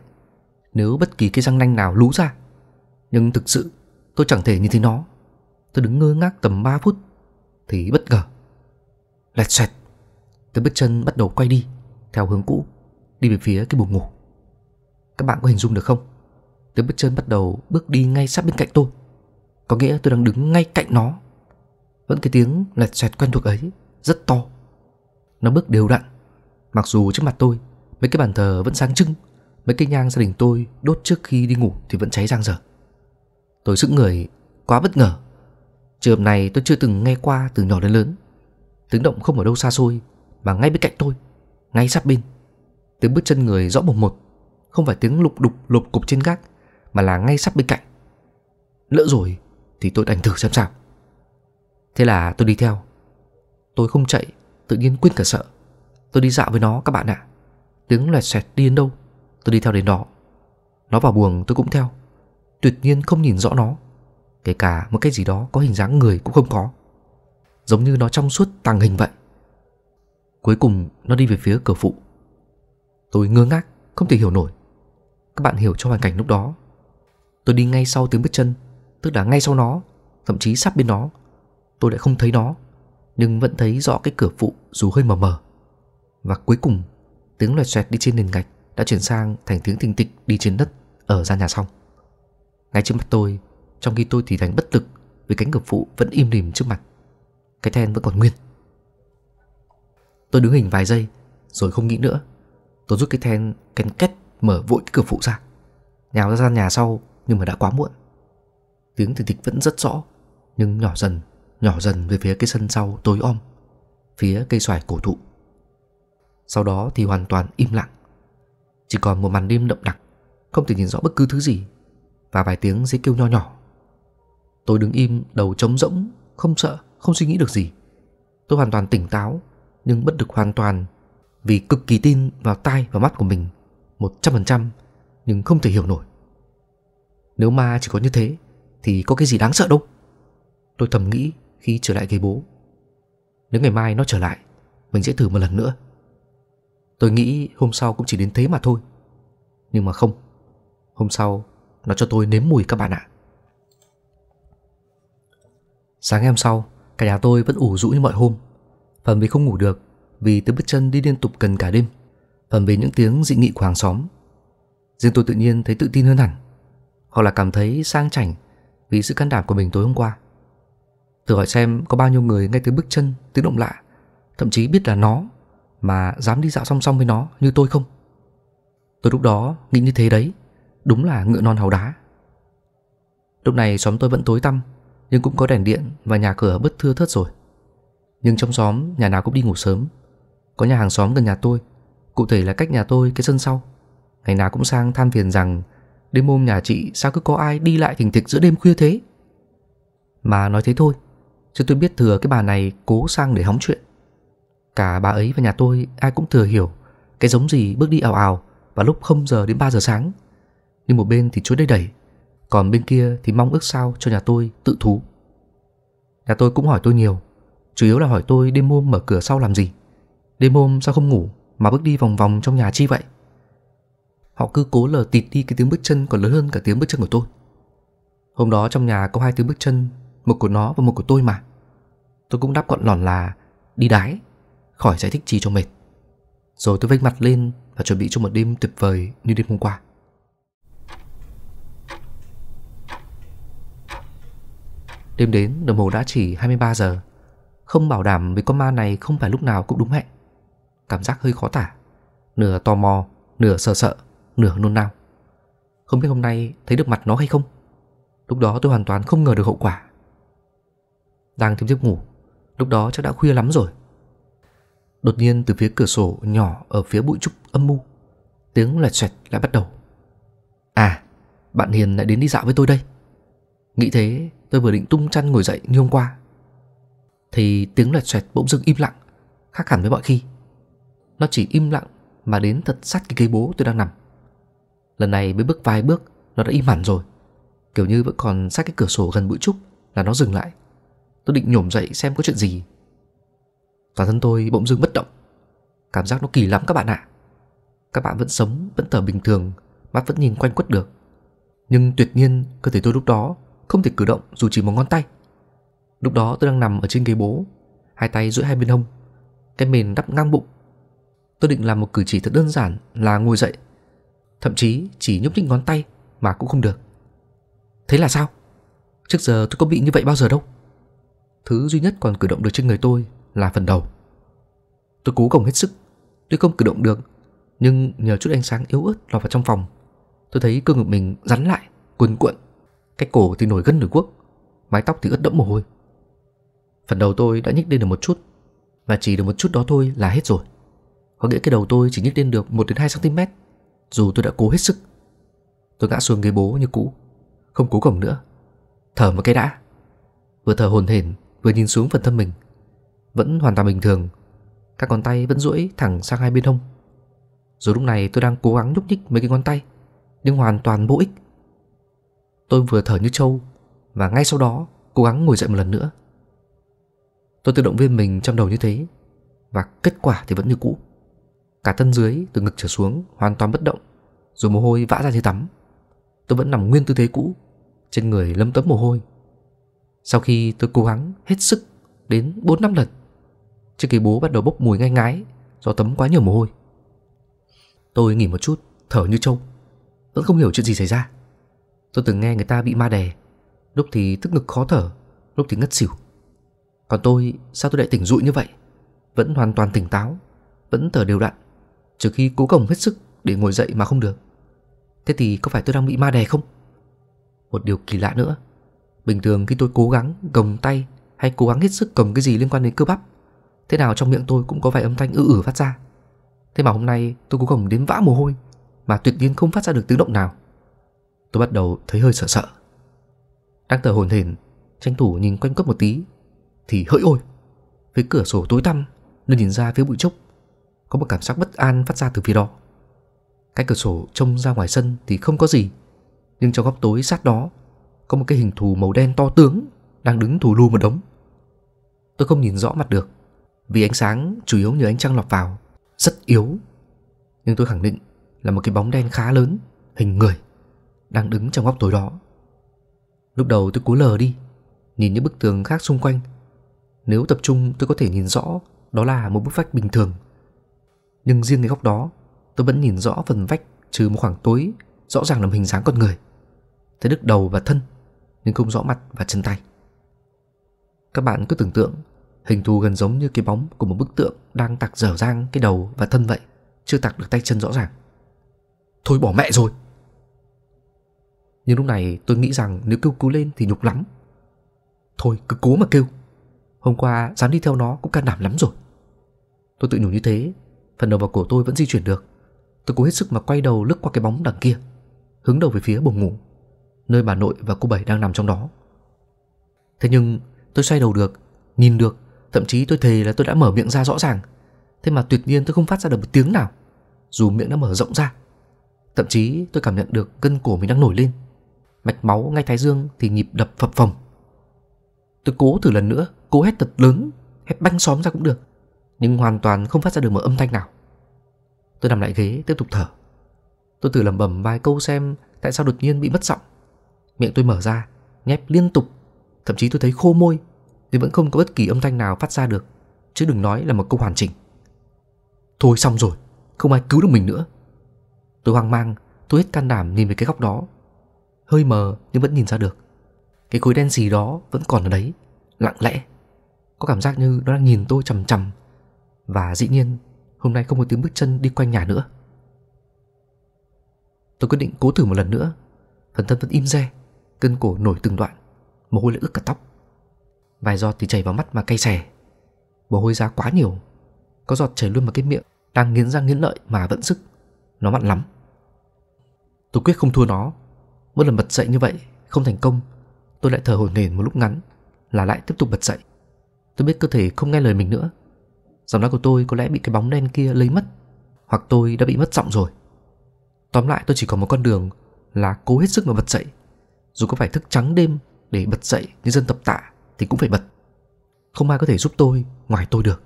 nếu bất kỳ cái răng nanh nào lú ra. Nhưng thực sự, tôi chẳng thể nhìn thấy nó. Tôi đứng ngơ ngác tầm 3 phút thì bất ngờ. Lẹt xoẹt, tôi bước chân bắt đầu quay đi theo hướng cũ đi về phía cái buồng ngủ các bạn có hình dung được không tiếng bước chân bắt đầu bước đi ngay sát bên cạnh tôi có nghĩa tôi đang đứng ngay cạnh nó vẫn cái tiếng lẹt xoẹt quen thuộc ấy rất to nó bước đều đặn mặc dù trước mặt tôi mấy cái bàn thờ vẫn sáng trưng mấy cái nhang gia đình tôi đốt trước khi đi ngủ thì vẫn cháy rang rở tôi sững người quá bất ngờ trường hợp này tôi chưa từng nghe qua từ nhỏ đến lớn tiếng động không ở đâu xa xôi mà ngay bên cạnh tôi ngay sát bên tiếng bước chân người rõ một một không phải tiếng lục đục lục cục trên gác mà là ngay sát bên cạnh lỡ rồi thì tôi đành thử xem sao thế là tôi đi theo tôi không chạy tự nhiên quên cả sợ tôi đi dạo với nó các bạn ạ tiếng loẹt xoẹt đi đến đâu tôi đi theo đến đó nó vào buồng tôi cũng theo tuyệt nhiên không nhìn rõ nó kể cả một cái gì đó có hình dáng người cũng không có giống như nó trong suốt tàng hình vậy Cuối cùng nó đi về phía cửa phụ Tôi ngơ ngác Không thể hiểu nổi Các bạn hiểu cho hoàn cảnh lúc đó Tôi đi ngay sau tiếng bước chân Tức là ngay sau nó Thậm chí sát bên nó Tôi lại không thấy nó Nhưng vẫn thấy rõ cái cửa phụ dù hơi mờ mờ Và cuối cùng Tiếng loạt xoẹt đi trên nền gạch Đã chuyển sang thành tiếng tinh tịch đi trên đất Ở gian nhà xong Ngay trước mặt tôi Trong khi tôi thì thành bất lực Vì cánh cửa phụ vẫn im lìm trước mặt Cái then vẫn còn nguyên Tôi đứng hình vài giây Rồi không nghĩ nữa Tôi rút cái then ken két mở vội cái cửa phụ ra Nhào ra gian nhà sau Nhưng mà đã quá muộn Tiếng thì thịch vẫn rất rõ Nhưng nhỏ dần Nhỏ dần về phía cái sân sau tối om Phía cây xoài cổ thụ Sau đó thì hoàn toàn im lặng Chỉ còn một màn đêm đậm đặc Không thể nhìn rõ bất cứ thứ gì Và vài tiếng dế kêu nho nhỏ Tôi đứng im đầu trống rỗng Không sợ, không suy nghĩ được gì Tôi hoàn toàn tỉnh táo nhưng bất lực hoàn toàn vì cực kỳ tin vào tai và mắt của mình một trăm phần trăm nhưng không thể hiểu nổi. Nếu ma chỉ có như thế thì có cái gì đáng sợ đâu. Tôi thầm nghĩ khi trở lại ghế bố. Nếu ngày mai nó trở lại, mình sẽ thử một lần nữa. Tôi nghĩ hôm sau cũng chỉ đến thế mà thôi. Nhưng mà không, hôm sau nó cho tôi nếm mùi các bạn ạ. Sáng ngày hôm sau, cả nhà tôi vẫn ủ rũ như mọi hôm phần vì không ngủ được, vì tới bước chân đi liên tục cần cả đêm, phần vì những tiếng dị nghị của hàng xóm. Riêng tôi tự nhiên thấy tự tin hơn hẳn, hoặc là cảm thấy sang chảnh vì sự can đảm của mình tối hôm qua. Thử hỏi xem có bao nhiêu người nghe tới bước chân, tiếng động lạ, thậm chí biết là nó mà dám đi dạo song song với nó như tôi không? Tôi lúc đó nghĩ như thế đấy, đúng là ngựa non hào đá. Lúc này xóm tôi vẫn tối tăm, nhưng cũng có đèn điện và nhà cửa bớt thưa thớt rồi. Nhưng trong xóm nhà nào cũng đi ngủ sớm Có nhà hàng xóm gần nhà tôi Cụ thể là cách nhà tôi cái sân sau Ngày nào cũng sang than phiền rằng Đêm hôm nhà chị sao cứ có ai đi lại thỉnh thịch giữa đêm khuya thế Mà nói thế thôi Chứ tôi biết thừa cái bà này cố sang để hóng chuyện Cả bà ấy và nhà tôi ai cũng thừa hiểu Cái giống gì bước đi ảo ảo Và lúc không giờ đến 3 giờ sáng Nhưng một bên thì chối đây đẩy Còn bên kia thì mong ước sao cho nhà tôi tự thú Nhà tôi cũng hỏi tôi nhiều Chủ yếu là hỏi tôi đêm hôm mở cửa sau làm gì Đêm hôm sao không ngủ Mà bước đi vòng vòng trong nhà chi vậy Họ cứ cố lờ tịt đi cái tiếng bước chân Còn lớn hơn cả tiếng bước chân của tôi Hôm đó trong nhà có hai tiếng bước chân Một của nó và một của tôi mà Tôi cũng đáp gọn lỏn là Đi đái Khỏi giải thích chi cho mệt Rồi tôi vênh mặt lên Và chuẩn bị cho một đêm tuyệt vời như đêm hôm qua Đêm đến đồng hồ đã chỉ 23 giờ không bảo đảm với con ma này không phải lúc nào cũng đúng hẹn Cảm giác hơi khó tả Nửa tò mò, nửa sợ sợ, nửa nôn nao Không biết hôm nay thấy được mặt nó hay không Lúc đó tôi hoàn toàn không ngờ được hậu quả Đang thiếp giấc ngủ Lúc đó chắc đã khuya lắm rồi Đột nhiên từ phía cửa sổ nhỏ ở phía bụi trúc âm mưu Tiếng lẹt xoẹt lại bắt đầu À, bạn Hiền lại đến đi dạo với tôi đây Nghĩ thế tôi vừa định tung chăn ngồi dậy như hôm qua thì tiếng loẹt xoẹt bỗng dưng im lặng Khác hẳn với mọi khi Nó chỉ im lặng mà đến thật sát cái ghế bố tôi đang nằm Lần này mới bước vài bước Nó đã im hẳn rồi Kiểu như vẫn còn sát cái cửa sổ gần bụi trúc Là nó dừng lại Tôi định nhổm dậy xem có chuyện gì Toàn thân tôi bỗng dưng bất động Cảm giác nó kỳ lắm các bạn ạ Các bạn vẫn sống, vẫn thở bình thường Mắt vẫn nhìn quanh quất được Nhưng tuyệt nhiên cơ thể tôi lúc đó Không thể cử động dù chỉ một ngón tay Lúc đó tôi đang nằm ở trên ghế bố Hai tay duỗi hai bên hông Cái mền đắp ngang bụng Tôi định làm một cử chỉ thật đơn giản là ngồi dậy Thậm chí chỉ nhúc nhích ngón tay Mà cũng không được Thế là sao? Trước giờ tôi có bị như vậy bao giờ đâu Thứ duy nhất còn cử động được trên người tôi Là phần đầu Tôi cố gồng hết sức Tuy không cử động được Nhưng nhờ chút ánh sáng yếu ớt lọt vào trong phòng Tôi thấy cơ ngực mình rắn lại Cuồn cuộn Cái cổ thì nổi gân nổi quốc Mái tóc thì ướt đẫm mồ hôi Phần đầu tôi đã nhích lên được một chút Và chỉ được một chút đó thôi là hết rồi Có nghĩa cái đầu tôi chỉ nhích lên được 1-2cm Dù tôi đã cố hết sức Tôi ngã xuống ghế bố như cũ Không cố cổng nữa Thở một cái đã Vừa thở hồn hển vừa nhìn xuống phần thân mình Vẫn hoàn toàn bình thường Các ngón tay vẫn duỗi thẳng sang hai bên hông Dù lúc này tôi đang cố gắng nhúc nhích mấy cái ngón tay Nhưng hoàn toàn vô ích Tôi vừa thở như trâu Và ngay sau đó cố gắng ngồi dậy một lần nữa Tôi tự động viên mình trong đầu như thế Và kết quả thì vẫn như cũ Cả thân dưới từ ngực trở xuống hoàn toàn bất động Rồi mồ hôi vã ra như tắm Tôi vẫn nằm nguyên tư thế cũ Trên người lấm tấm mồ hôi Sau khi tôi cố gắng hết sức Đến 4 năm lần Chiếc kỳ bố bắt đầu bốc mùi ngai ngái Do tấm quá nhiều mồ hôi Tôi nghỉ một chút thở như trâu Vẫn không hiểu chuyện gì xảy ra Tôi từng nghe người ta bị ma đè Lúc thì tức ngực khó thở Lúc thì ngất xỉu còn tôi, sao tôi lại tỉnh rụi như vậy? Vẫn hoàn toàn tỉnh táo, vẫn thở đều đặn, trừ khi cố gồng hết sức để ngồi dậy mà không được. Thế thì có phải tôi đang bị ma đè không? Một điều kỳ lạ nữa, bình thường khi tôi cố gắng gồng tay hay cố gắng hết sức cầm cái gì liên quan đến cơ bắp, thế nào trong miệng tôi cũng có vài âm thanh ư ử phát ra. Thế mà hôm nay tôi cố gồng đến vã mồ hôi mà tuyệt nhiên không phát ra được tiếng động nào. Tôi bắt đầu thấy hơi sợ sợ. Đang thở hồn hển, tranh thủ nhìn quanh quất một tí thì hỡi ôi Phía cửa sổ tối tăm Nó nhìn ra phía bụi trúc Có một cảm giác bất an phát ra từ phía đó Cái cửa sổ trông ra ngoài sân thì không có gì Nhưng trong góc tối sát đó Có một cái hình thù màu đen to tướng Đang đứng thù lù một đống Tôi không nhìn rõ mặt được Vì ánh sáng chủ yếu nhờ ánh trăng lọc vào Rất yếu Nhưng tôi khẳng định là một cái bóng đen khá lớn Hình người Đang đứng trong góc tối đó Lúc đầu tôi cố lờ đi Nhìn những bức tường khác xung quanh nếu tập trung tôi có thể nhìn rõ đó là một bức vách bình thường. Nhưng riêng cái góc đó, tôi vẫn nhìn rõ phần vách trừ một khoảng tối rõ ràng là hình dáng con người. Thấy được đầu và thân, nhưng không rõ mặt và chân tay. Các bạn cứ tưởng tượng, hình thù gần giống như cái bóng của một bức tượng đang tạc dở dang cái đầu và thân vậy, chưa tạc được tay chân rõ ràng. Thôi bỏ mẹ rồi! Nhưng lúc này tôi nghĩ rằng nếu kêu cứu lên thì nhục lắm. Thôi cứ cố mà kêu. Hôm qua dám đi theo nó cũng can đảm lắm rồi Tôi tự nhủ như thế Phần đầu vào cổ tôi vẫn di chuyển được Tôi cố hết sức mà quay đầu lướt qua cái bóng đằng kia Hướng đầu về phía buồng ngủ Nơi bà nội và cô bảy đang nằm trong đó Thế nhưng tôi xoay đầu được Nhìn được Thậm chí tôi thề là tôi đã mở miệng ra rõ ràng Thế mà tuyệt nhiên tôi không phát ra được một tiếng nào Dù miệng đã mở rộng ra Thậm chí tôi cảm nhận được cân cổ mình đang nổi lên Mạch máu ngay thái dương thì nhịp đập phập phồng Tôi cố thử lần nữa cố hét thật lớn, hét banh xóm ra cũng được, nhưng hoàn toàn không phát ra được một âm thanh nào. Tôi nằm lại ghế tiếp tục thở. Tôi tự lẩm bẩm vài câu xem tại sao đột nhiên bị mất giọng. Miệng tôi mở ra, nhép liên tục, thậm chí tôi thấy khô môi, nhưng vẫn không có bất kỳ âm thanh nào phát ra được, chứ đừng nói là một câu hoàn chỉnh. Thôi xong rồi, không ai cứu được mình nữa. Tôi hoang mang, tôi hết can đảm nhìn về cái góc đó. Hơi mờ nhưng vẫn nhìn ra được. Cái khối đen gì đó vẫn còn ở đấy, lặng lẽ có cảm giác như nó đang nhìn tôi chằm chằm và dĩ nhiên hôm nay không có tiếng bước chân đi quanh nhà nữa tôi quyết định cố thử một lần nữa phần thân vẫn im re cơn cổ nổi từng đoạn mồ hôi lại ướt cả tóc vài giọt thì chảy vào mắt mà cay xè mồ hôi ra quá nhiều có giọt chảy luôn vào cái miệng đang nghiến răng nghiến lợi mà vẫn sức nó mặn lắm tôi quyết không thua nó mỗi lần bật dậy như vậy không thành công tôi lại thở hổn hển một lúc ngắn là lại tiếp tục bật dậy Tôi biết cơ thể không nghe lời mình nữa Giọng nói của tôi có lẽ bị cái bóng đen kia lấy mất Hoặc tôi đã bị mất giọng rồi Tóm lại tôi chỉ có một con đường Là cố hết sức mà bật dậy Dù có phải thức trắng đêm Để bật dậy như dân tập tạ Thì cũng phải bật Không ai có thể giúp tôi ngoài tôi được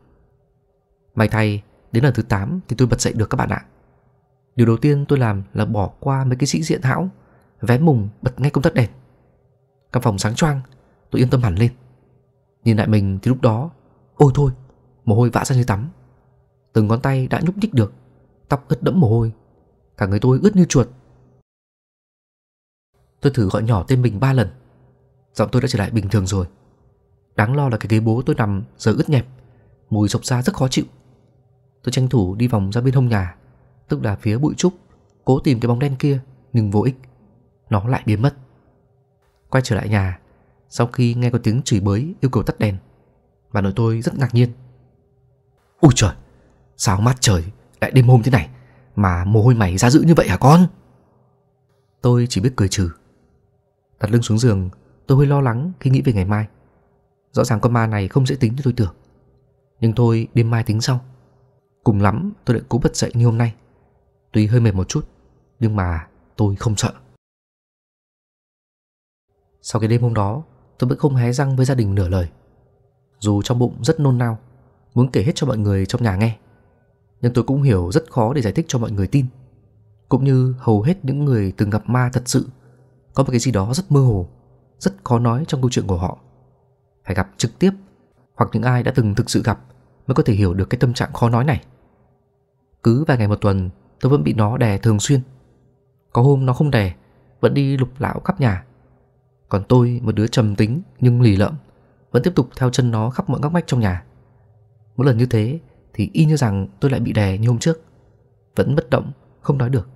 May thay đến lần thứ 8 Thì tôi bật dậy được các bạn ạ Điều đầu tiên tôi làm là bỏ qua mấy cái sĩ diện hão Vé mùng bật ngay công tắc đèn Căn phòng sáng choang Tôi yên tâm hẳn lên Nhìn lại mình thì lúc đó Ôi thôi Mồ hôi vã ra như tắm Từng ngón tay đã nhúc nhích được Tóc ướt đẫm mồ hôi Cả người tôi ướt như chuột Tôi thử gọi nhỏ tên mình ba lần Giọng tôi đã trở lại bình thường rồi Đáng lo là cái ghế bố tôi nằm giờ ướt nhẹp Mùi sộc ra rất khó chịu Tôi tranh thủ đi vòng ra bên hông nhà Tức là phía bụi trúc Cố tìm cái bóng đen kia Nhưng vô ích Nó lại biến mất Quay trở lại nhà sau khi nghe có tiếng chửi bới yêu cầu tắt đèn. Bà nội tôi rất ngạc nhiên. Ôi trời, sao mát trời lại đêm hôm thế này mà mồ hôi mày ra dữ như vậy hả con? Tôi chỉ biết cười trừ. Đặt lưng xuống giường, tôi hơi lo lắng khi nghĩ về ngày mai. Rõ ràng con ma này không dễ tính như tôi tưởng. Nhưng thôi đêm mai tính sau. Cùng lắm tôi lại cố bật dậy như hôm nay. Tuy hơi mệt một chút, nhưng mà tôi không sợ. Sau cái đêm hôm đó, Tôi vẫn không hé răng với gia đình nửa lời Dù trong bụng rất nôn nao Muốn kể hết cho mọi người trong nhà nghe Nhưng tôi cũng hiểu rất khó để giải thích cho mọi người tin Cũng như hầu hết những người từng gặp ma thật sự Có một cái gì đó rất mơ hồ Rất khó nói trong câu chuyện của họ Phải gặp trực tiếp Hoặc những ai đã từng thực sự gặp Mới có thể hiểu được cái tâm trạng khó nói này Cứ vài ngày một tuần Tôi vẫn bị nó đè thường xuyên Có hôm nó không đè Vẫn đi lục lão khắp nhà còn tôi, một đứa trầm tính nhưng lì lợm, vẫn tiếp tục theo chân nó khắp mọi ngóc ngách trong nhà. Mỗi lần như thế thì y như rằng tôi lại bị đè như hôm trước. Vẫn bất động, không nói được.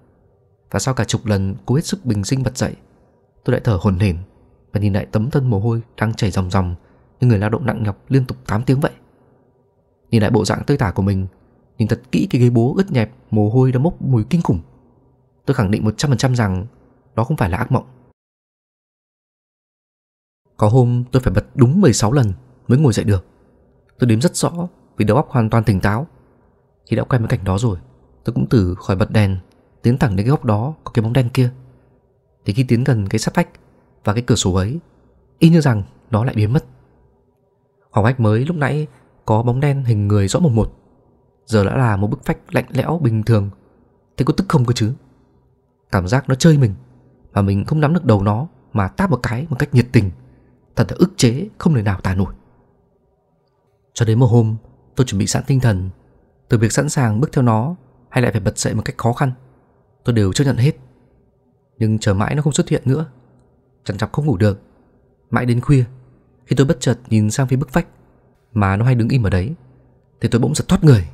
Và sau cả chục lần cố hết sức bình sinh bật dậy, tôi lại thở hổn hển và nhìn lại tấm thân mồ hôi đang chảy ròng ròng như người lao động nặng nhọc liên tục 8 tiếng vậy. Nhìn lại bộ dạng tơi tả của mình, nhìn thật kỹ cái ghế bố ướt nhẹp, mồ hôi đã mốc mùi kinh khủng. Tôi khẳng định một trăm phần trăm rằng đó không phải là ác mộng. Có hôm tôi phải bật đúng 16 lần mới ngồi dậy được. Tôi đếm rất rõ vì đầu óc hoàn toàn tỉnh táo. Khi đã quen với cảnh đó rồi, tôi cũng từ khỏi bật đèn tiến thẳng đến cái góc đó có cái bóng đen kia. Thì khi tiến gần cái sát vách và cái cửa sổ ấy, y như rằng nó lại biến mất. Khoảng vách mới lúc nãy có bóng đen hình người rõ một, một. Giờ đã là một bức vách lạnh lẽo bình thường. Thế có tức không cơ chứ? Cảm giác nó chơi mình, mà mình không nắm được đầu nó mà táp một cái một cách nhiệt tình Thật là ức chế không lời nào tả nổi Cho đến một hôm tôi chuẩn bị sẵn tinh thần Từ việc sẵn sàng bước theo nó Hay lại phải bật dậy một cách khó khăn Tôi đều chấp nhận hết Nhưng chờ mãi nó không xuất hiện nữa Chẳng chọc không ngủ được Mãi đến khuya Khi tôi bất chợt nhìn sang phía bức vách Mà nó hay đứng im ở đấy Thì tôi bỗng giật thoát người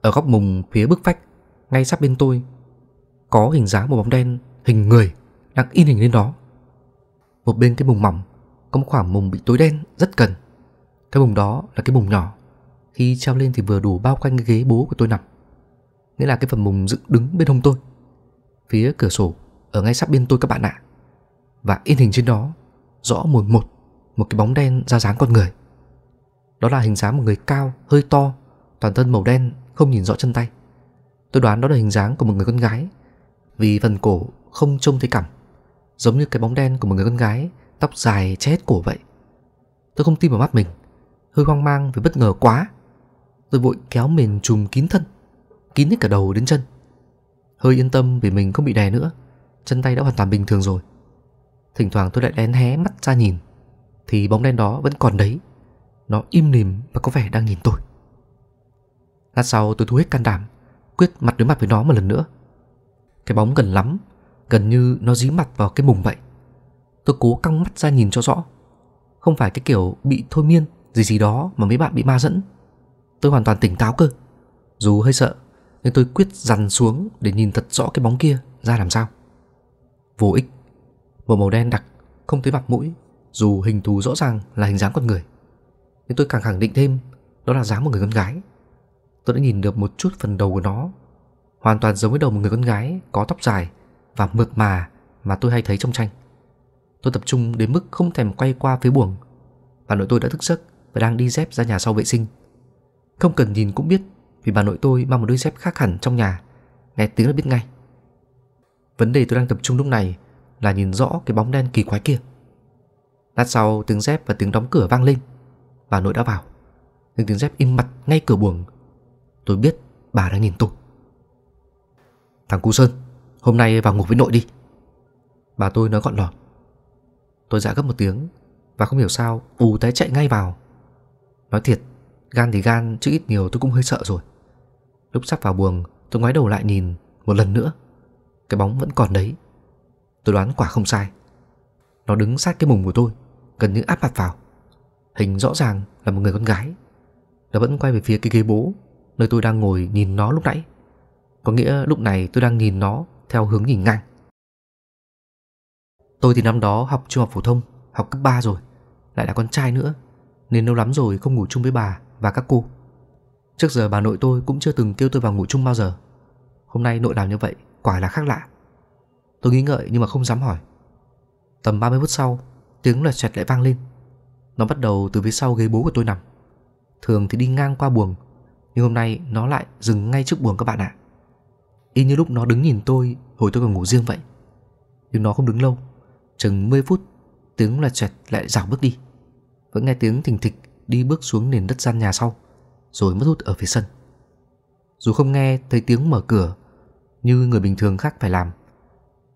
Ở góc mùng phía bức vách Ngay sát bên tôi Có hình dáng một bóng đen Hình người Đang in hình lên đó Một bên cái mùng mỏng có một khoảng mùng bị tối đen rất cần. Cái mùng đó là cái mùng nhỏ. Khi treo lên thì vừa đủ bao quanh cái ghế bố của tôi nằm. Nghĩa là cái phần mùng dựng đứng bên hông tôi. Phía cửa sổ ở ngay sát bên tôi các bạn ạ. Và in hình trên đó rõ mồn một một cái bóng đen ra dáng con người. Đó là hình dáng một người cao, hơi to, toàn thân màu đen, không nhìn rõ chân tay. Tôi đoán đó là hình dáng của một người con gái Vì phần cổ không trông thấy cằm Giống như cái bóng đen của một người con gái tóc dài che hết cổ vậy Tôi không tin vào mắt mình Hơi hoang mang vì bất ngờ quá Tôi vội kéo mền trùm kín thân Kín hết cả đầu đến chân Hơi yên tâm vì mình không bị đè nữa Chân tay đã hoàn toàn bình thường rồi Thỉnh thoảng tôi lại lén hé mắt ra nhìn Thì bóng đen đó vẫn còn đấy Nó im lìm và có vẻ đang nhìn tôi Lát sau tôi thu hết can đảm Quyết mặt đối mặt với nó một lần nữa Cái bóng gần lắm Gần như nó dí mặt vào cái mùng vậy Tôi cố căng mắt ra nhìn cho rõ Không phải cái kiểu bị thôi miên Gì gì đó mà mấy bạn bị ma dẫn Tôi hoàn toàn tỉnh táo cơ Dù hơi sợ Nhưng tôi quyết dằn xuống để nhìn thật rõ cái bóng kia ra làm sao Vô ích Một màu đen đặc Không thấy mặt mũi Dù hình thù rõ ràng là hình dáng con người Nhưng tôi càng khẳng định thêm Đó là dáng một người con gái Tôi đã nhìn được một chút phần đầu của nó Hoàn toàn giống với đầu một người con gái Có tóc dài và mượt mà Mà tôi hay thấy trong tranh Tôi tập trung đến mức không thèm quay qua phía buồng Bà nội tôi đã thức giấc Và đang đi dép ra nhà sau vệ sinh Không cần nhìn cũng biết Vì bà nội tôi mang một đôi dép khác hẳn trong nhà Nghe tiếng là biết ngay Vấn đề tôi đang tập trung lúc này Là nhìn rõ cái bóng đen kỳ quái kia Lát sau tiếng dép và tiếng đóng cửa vang lên Bà nội đã vào Nhưng tiếng dép im mặt ngay cửa buồng Tôi biết bà đang nhìn tôi Thằng Cú Sơn Hôm nay vào ngủ với nội đi Bà tôi nói gọn lọt Tôi dạ gấp một tiếng Và không hiểu sao ù té chạy ngay vào Nói thiệt Gan thì gan chứ ít nhiều tôi cũng hơi sợ rồi Lúc sắp vào buồng Tôi ngoái đầu lại nhìn một lần nữa Cái bóng vẫn còn đấy Tôi đoán quả không sai Nó đứng sát cái mùng của tôi Gần như áp mặt vào Hình rõ ràng là một người con gái Nó vẫn quay về phía cái ghế bố Nơi tôi đang ngồi nhìn nó lúc nãy Có nghĩa lúc này tôi đang nhìn nó Theo hướng nhìn ngang Tôi thì năm đó học trung học phổ thông, học cấp 3 rồi, lại là con trai nữa, nên lâu lắm rồi không ngủ chung với bà và các cô. Trước giờ bà nội tôi cũng chưa từng kêu tôi vào ngủ chung bao giờ. Hôm nay nội làm như vậy, quả là khác lạ. Tôi nghĩ ngợi nhưng mà không dám hỏi. Tầm 30 phút sau, tiếng loẹt xoẹt lại vang lên. Nó bắt đầu từ phía sau ghế bố của tôi nằm. Thường thì đi ngang qua buồng, nhưng hôm nay nó lại dừng ngay trước buồng các bạn ạ. À. Y như lúc nó đứng nhìn tôi hồi tôi còn ngủ riêng vậy. Nhưng nó không đứng lâu, Chừng 10 phút Tiếng loạt xoẹt lại rảo bước đi Vẫn nghe tiếng thình thịch đi bước xuống nền đất gian nhà sau Rồi mất hút ở phía sân Dù không nghe thấy tiếng mở cửa Như người bình thường khác phải làm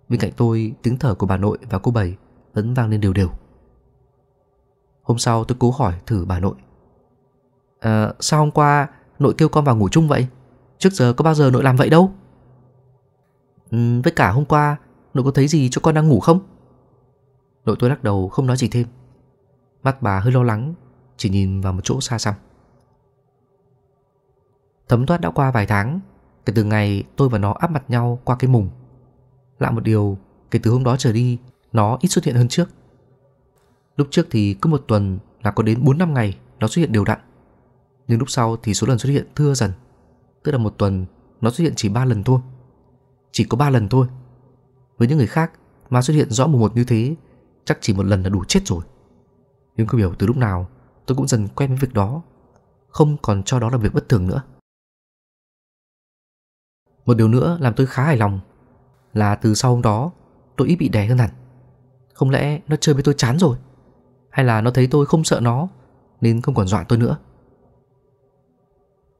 Bên cạnh tôi tiếng thở của bà nội và cô bảy Vẫn vang lên đều đều Hôm sau tôi cố hỏi thử bà nội à, Sao hôm qua nội kêu con vào ngủ chung vậy Trước giờ có bao giờ nội làm vậy đâu ừ, Với cả hôm qua Nội có thấy gì cho con đang ngủ không Nội tôi lắc đầu không nói gì thêm Mắt bà hơi lo lắng Chỉ nhìn vào một chỗ xa xăm Thấm thoát đã qua vài tháng Kể từ ngày tôi và nó áp mặt nhau qua cái mùng Lạ một điều Kể từ hôm đó trở đi Nó ít xuất hiện hơn trước Lúc trước thì cứ một tuần là có đến 4 năm ngày Nó xuất hiện đều đặn Nhưng lúc sau thì số lần xuất hiện thưa dần Tức là một tuần nó xuất hiện chỉ 3 lần thôi Chỉ có 3 lần thôi Với những người khác mà xuất hiện rõ mùng một như thế chắc chỉ một lần là đủ chết rồi. Nhưng không hiểu từ lúc nào tôi cũng dần quen với việc đó, không còn cho đó là việc bất thường nữa. Một điều nữa làm tôi khá hài lòng là từ sau hôm đó tôi ít bị đè hơn hẳn. Không lẽ nó chơi với tôi chán rồi? Hay là nó thấy tôi không sợ nó nên không còn dọa tôi nữa?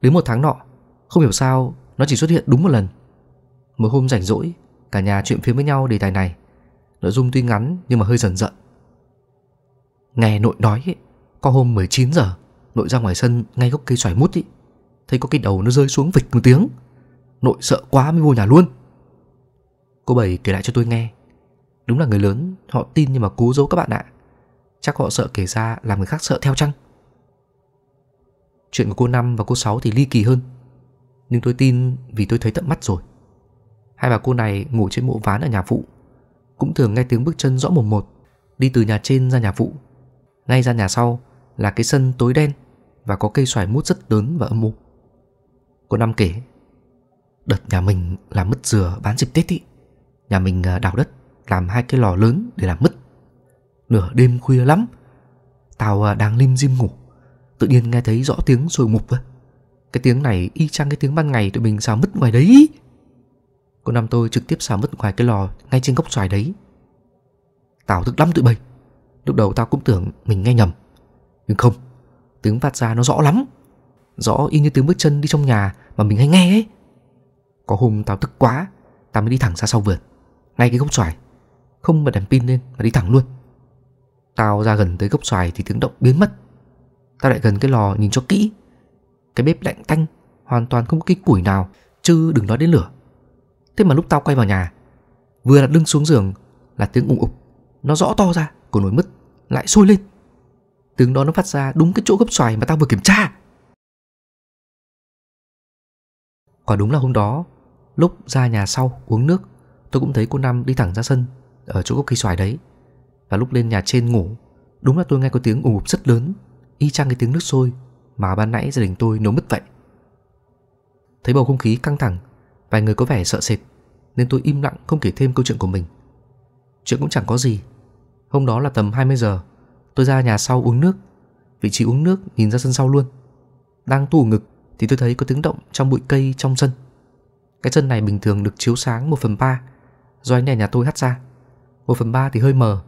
Đến một tháng nọ, không hiểu sao nó chỉ xuất hiện đúng một lần. Một hôm rảnh rỗi, cả nhà chuyện phiếm với nhau đề tài này. Nội dung tuy ngắn nhưng mà hơi dần dận Nghe nội nói ấy, Có hôm 19 giờ Nội ra ngoài sân ngay gốc cây xoài mút ý Thấy có cái đầu nó rơi xuống vịch một tiếng Nội sợ quá mới vô nhà luôn Cô Bảy kể lại cho tôi nghe Đúng là người lớn Họ tin nhưng mà cố giấu các bạn ạ Chắc họ sợ kể ra làm người khác sợ theo chăng Chuyện của cô Năm và cô Sáu thì ly kỳ hơn Nhưng tôi tin vì tôi thấy tận mắt rồi Hai bà cô này ngủ trên mộ ván ở nhà phụ cũng thường nghe tiếng bước chân rõ mồm một, đi từ nhà trên ra nhà phụ. Ngay ra nhà sau là cái sân tối đen và có cây xoài mút rất lớn và âm u. Cô Năm kể, đợt nhà mình làm mứt dừa bán dịp Tết ý. Nhà mình à, đào đất làm hai cái lò lớn để làm mứt. Nửa đêm khuya lắm, tao à, đang lim dim ngủ, tự nhiên nghe thấy rõ tiếng sôi mục. Cái tiếng này y chang cái tiếng ban ngày tụi mình xào mứt ngoài đấy. Cô năm tôi trực tiếp xả mất ngoài cái lò Ngay trên gốc xoài đấy tao tức lắm tụi bây Lúc đầu tao cũng tưởng mình nghe nhầm Nhưng không Tiếng phát ra nó rõ lắm Rõ y như tiếng bước chân đi trong nhà Mà mình hay nghe ấy Có hôm tao tức quá Tao mới đi thẳng ra sau vườn Ngay cái gốc xoài Không bật đèn pin lên mà đi thẳng luôn Tao ra gần tới gốc xoài thì tiếng động biến mất Tao lại gần cái lò nhìn cho kỹ Cái bếp lạnh tanh Hoàn toàn không có cái củi nào Chứ đừng nói đến lửa Thế mà lúc tao quay vào nhà Vừa đặt lưng xuống giường là tiếng ung ục Nó rõ to ra của nồi mứt Lại sôi lên Tiếng đó nó phát ra đúng cái chỗ gấp xoài mà tao vừa kiểm tra Quả đúng là hôm đó Lúc ra nhà sau uống nước Tôi cũng thấy cô Năm đi thẳng ra sân Ở chỗ gốc cây xoài đấy Và lúc lên nhà trên ngủ Đúng là tôi nghe có tiếng ủng ục rất lớn Y chang cái tiếng nước sôi Mà ban nãy gia đình tôi nấu mất vậy Thấy bầu không khí căng thẳng Vài người có vẻ sợ sệt Nên tôi im lặng không kể thêm câu chuyện của mình Chuyện cũng chẳng có gì Hôm đó là tầm 20 giờ Tôi ra nhà sau uống nước Vị trí uống nước nhìn ra sân sau luôn Đang tủ ngực thì tôi thấy có tiếng động trong bụi cây trong sân Cái sân này bình thường được chiếu sáng một phần ba Do ánh đèn nhà tôi hắt ra một phần ba thì hơi mờ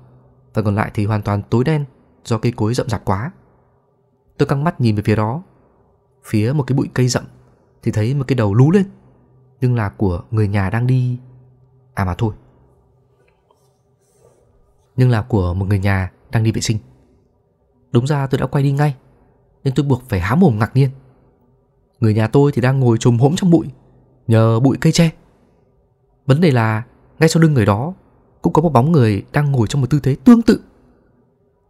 Phần còn lại thì hoàn toàn tối đen Do cây cối rậm rạp quá Tôi căng mắt nhìn về phía đó Phía một cái bụi cây rậm Thì thấy một cái đầu lú lên nhưng là của người nhà đang đi à mà thôi nhưng là của một người nhà đang đi vệ sinh đúng ra tôi đã quay đi ngay nên tôi buộc phải há mồm ngạc nhiên người nhà tôi thì đang ngồi trồm hỗn trong bụi nhờ bụi cây tre vấn đề là ngay sau lưng người đó cũng có một bóng người đang ngồi trong một tư thế tương tự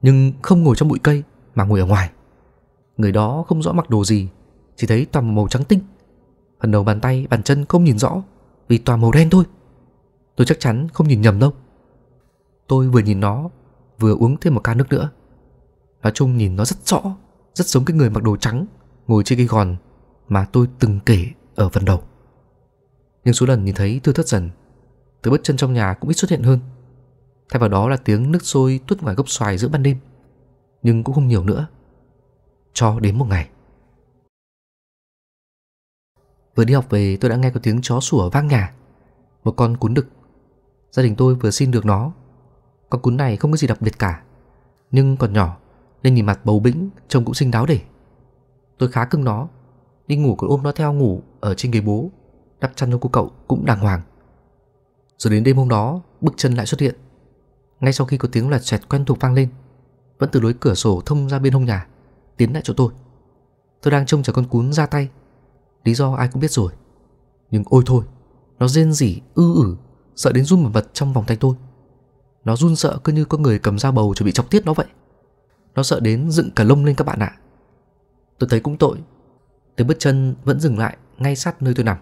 nhưng không ngồi trong bụi cây mà ngồi ở ngoài người đó không rõ mặc đồ gì chỉ thấy toàn màu trắng tinh Phần đầu bàn tay, bàn chân không nhìn rõ Vì toàn màu đen thôi Tôi chắc chắn không nhìn nhầm đâu Tôi vừa nhìn nó Vừa uống thêm một ca nước nữa Nói chung nhìn nó rất rõ Rất giống cái người mặc đồ trắng Ngồi trên cây gòn Mà tôi từng kể ở phần đầu Nhưng số lần nhìn thấy thưa thất dần từ bước chân trong nhà cũng ít xuất hiện hơn Thay vào đó là tiếng nước sôi tuốt ngoài gốc xoài giữa ban đêm Nhưng cũng không nhiều nữa Cho đến một ngày Vừa đi học về tôi đã nghe có tiếng chó sủa vang nhà Một con cún đực Gia đình tôi vừa xin được nó Con cún này không có gì đặc biệt cả Nhưng còn nhỏ Nên nhìn mặt bầu bĩnh Trông cũng xinh đáo để Tôi khá cưng nó Đi ngủ còn ôm nó theo ngủ Ở trên ghế bố Đắp chăn cho cô cậu cũng đàng hoàng Rồi đến đêm hôm đó Bức chân lại xuất hiện Ngay sau khi có tiếng lẹt xẹt quen thuộc vang lên Vẫn từ lối cửa sổ thông ra bên hông nhà Tiến lại chỗ tôi Tôi đang trông chờ con cún ra tay Lý do ai cũng biết rồi Nhưng ôi thôi Nó rên rỉ ư ử Sợ đến run một vật trong vòng tay tôi Nó run sợ cứ như có người cầm dao bầu chuẩn bị chọc tiết nó vậy Nó sợ đến dựng cả lông lên các bạn ạ Tôi thấy cũng tội Tiếng bước chân vẫn dừng lại ngay sát nơi tôi nằm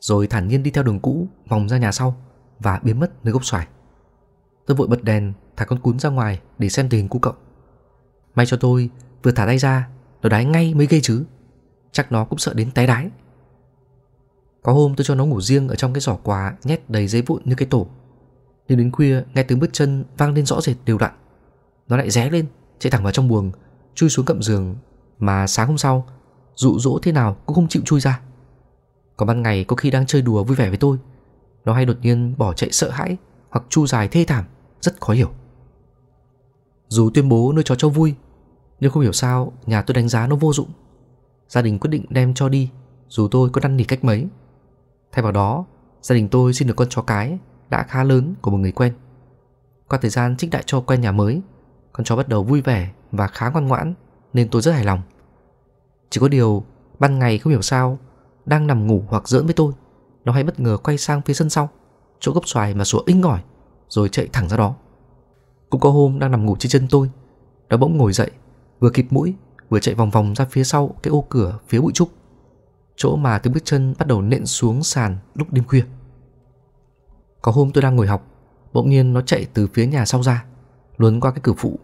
Rồi thản nhiên đi theo đường cũ Vòng ra nhà sau Và biến mất nơi gốc xoài Tôi vội bật đèn thả con cún ra ngoài Để xem tình hình của cậu May cho tôi vừa thả tay ra Nó đái ngay mới gây chứ chắc nó cũng sợ đến té đái. Có hôm tôi cho nó ngủ riêng ở trong cái giỏ quà nhét đầy giấy vụn như cái tổ. Nhưng đến khuya, nghe tiếng bước chân vang lên rõ rệt đều đặn. Nó lại ré lên, chạy thẳng vào trong buồng, chui xuống cậm giường mà sáng hôm sau, dụ dỗ thế nào cũng không chịu chui ra. Còn ban ngày có khi đang chơi đùa vui vẻ với tôi, nó hay đột nhiên bỏ chạy sợ hãi hoặc chu dài thê thảm, rất khó hiểu. Dù tuyên bố nuôi chó cho vui, nhưng không hiểu sao nhà tôi đánh giá nó vô dụng gia đình quyết định đem cho đi dù tôi có năn nỉ cách mấy. Thay vào đó, gia đình tôi xin được con chó cái đã khá lớn của một người quen. Qua thời gian trích đại cho quen nhà mới, con chó bắt đầu vui vẻ và khá ngoan ngoãn nên tôi rất hài lòng. Chỉ có điều, ban ngày không hiểu sao, đang nằm ngủ hoặc giỡn với tôi, nó hay bất ngờ quay sang phía sân sau, chỗ gốc xoài mà sủa inh ngỏi, rồi chạy thẳng ra đó. Cũng có hôm đang nằm ngủ trên chân tôi, nó bỗng ngồi dậy, vừa kịp mũi vừa chạy vòng vòng ra phía sau cái ô cửa phía bụi trúc, chỗ mà tiếng bước chân bắt đầu nện xuống sàn lúc đêm khuya. Có hôm tôi đang ngồi học, bỗng nhiên nó chạy từ phía nhà sau ra, luồn qua cái cửa phụ.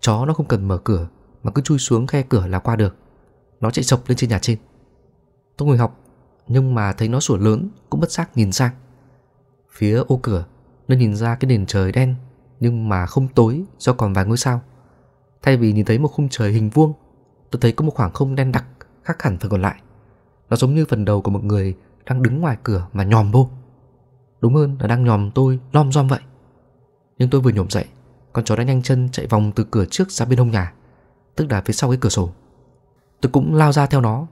Chó nó không cần mở cửa mà cứ chui xuống khe cửa là qua được. Nó chạy sập lên trên nhà trên. Tôi ngồi học, nhưng mà thấy nó sủa lớn cũng bất giác nhìn sang. Phía ô cửa, nó nhìn ra cái nền trời đen nhưng mà không tối do còn vài ngôi sao. Thay vì nhìn thấy một khung trời hình vuông, tôi thấy có một khoảng không đen đặc khác hẳn phần còn lại. Nó giống như phần đầu của một người đang đứng ngoài cửa mà nhòm vô. Đúng hơn là đang nhòm tôi lom rom vậy. Nhưng tôi vừa nhổm dậy, con chó đã nhanh chân chạy vòng từ cửa trước ra bên hông nhà, tức là phía sau cái cửa sổ. Tôi cũng lao ra theo nó,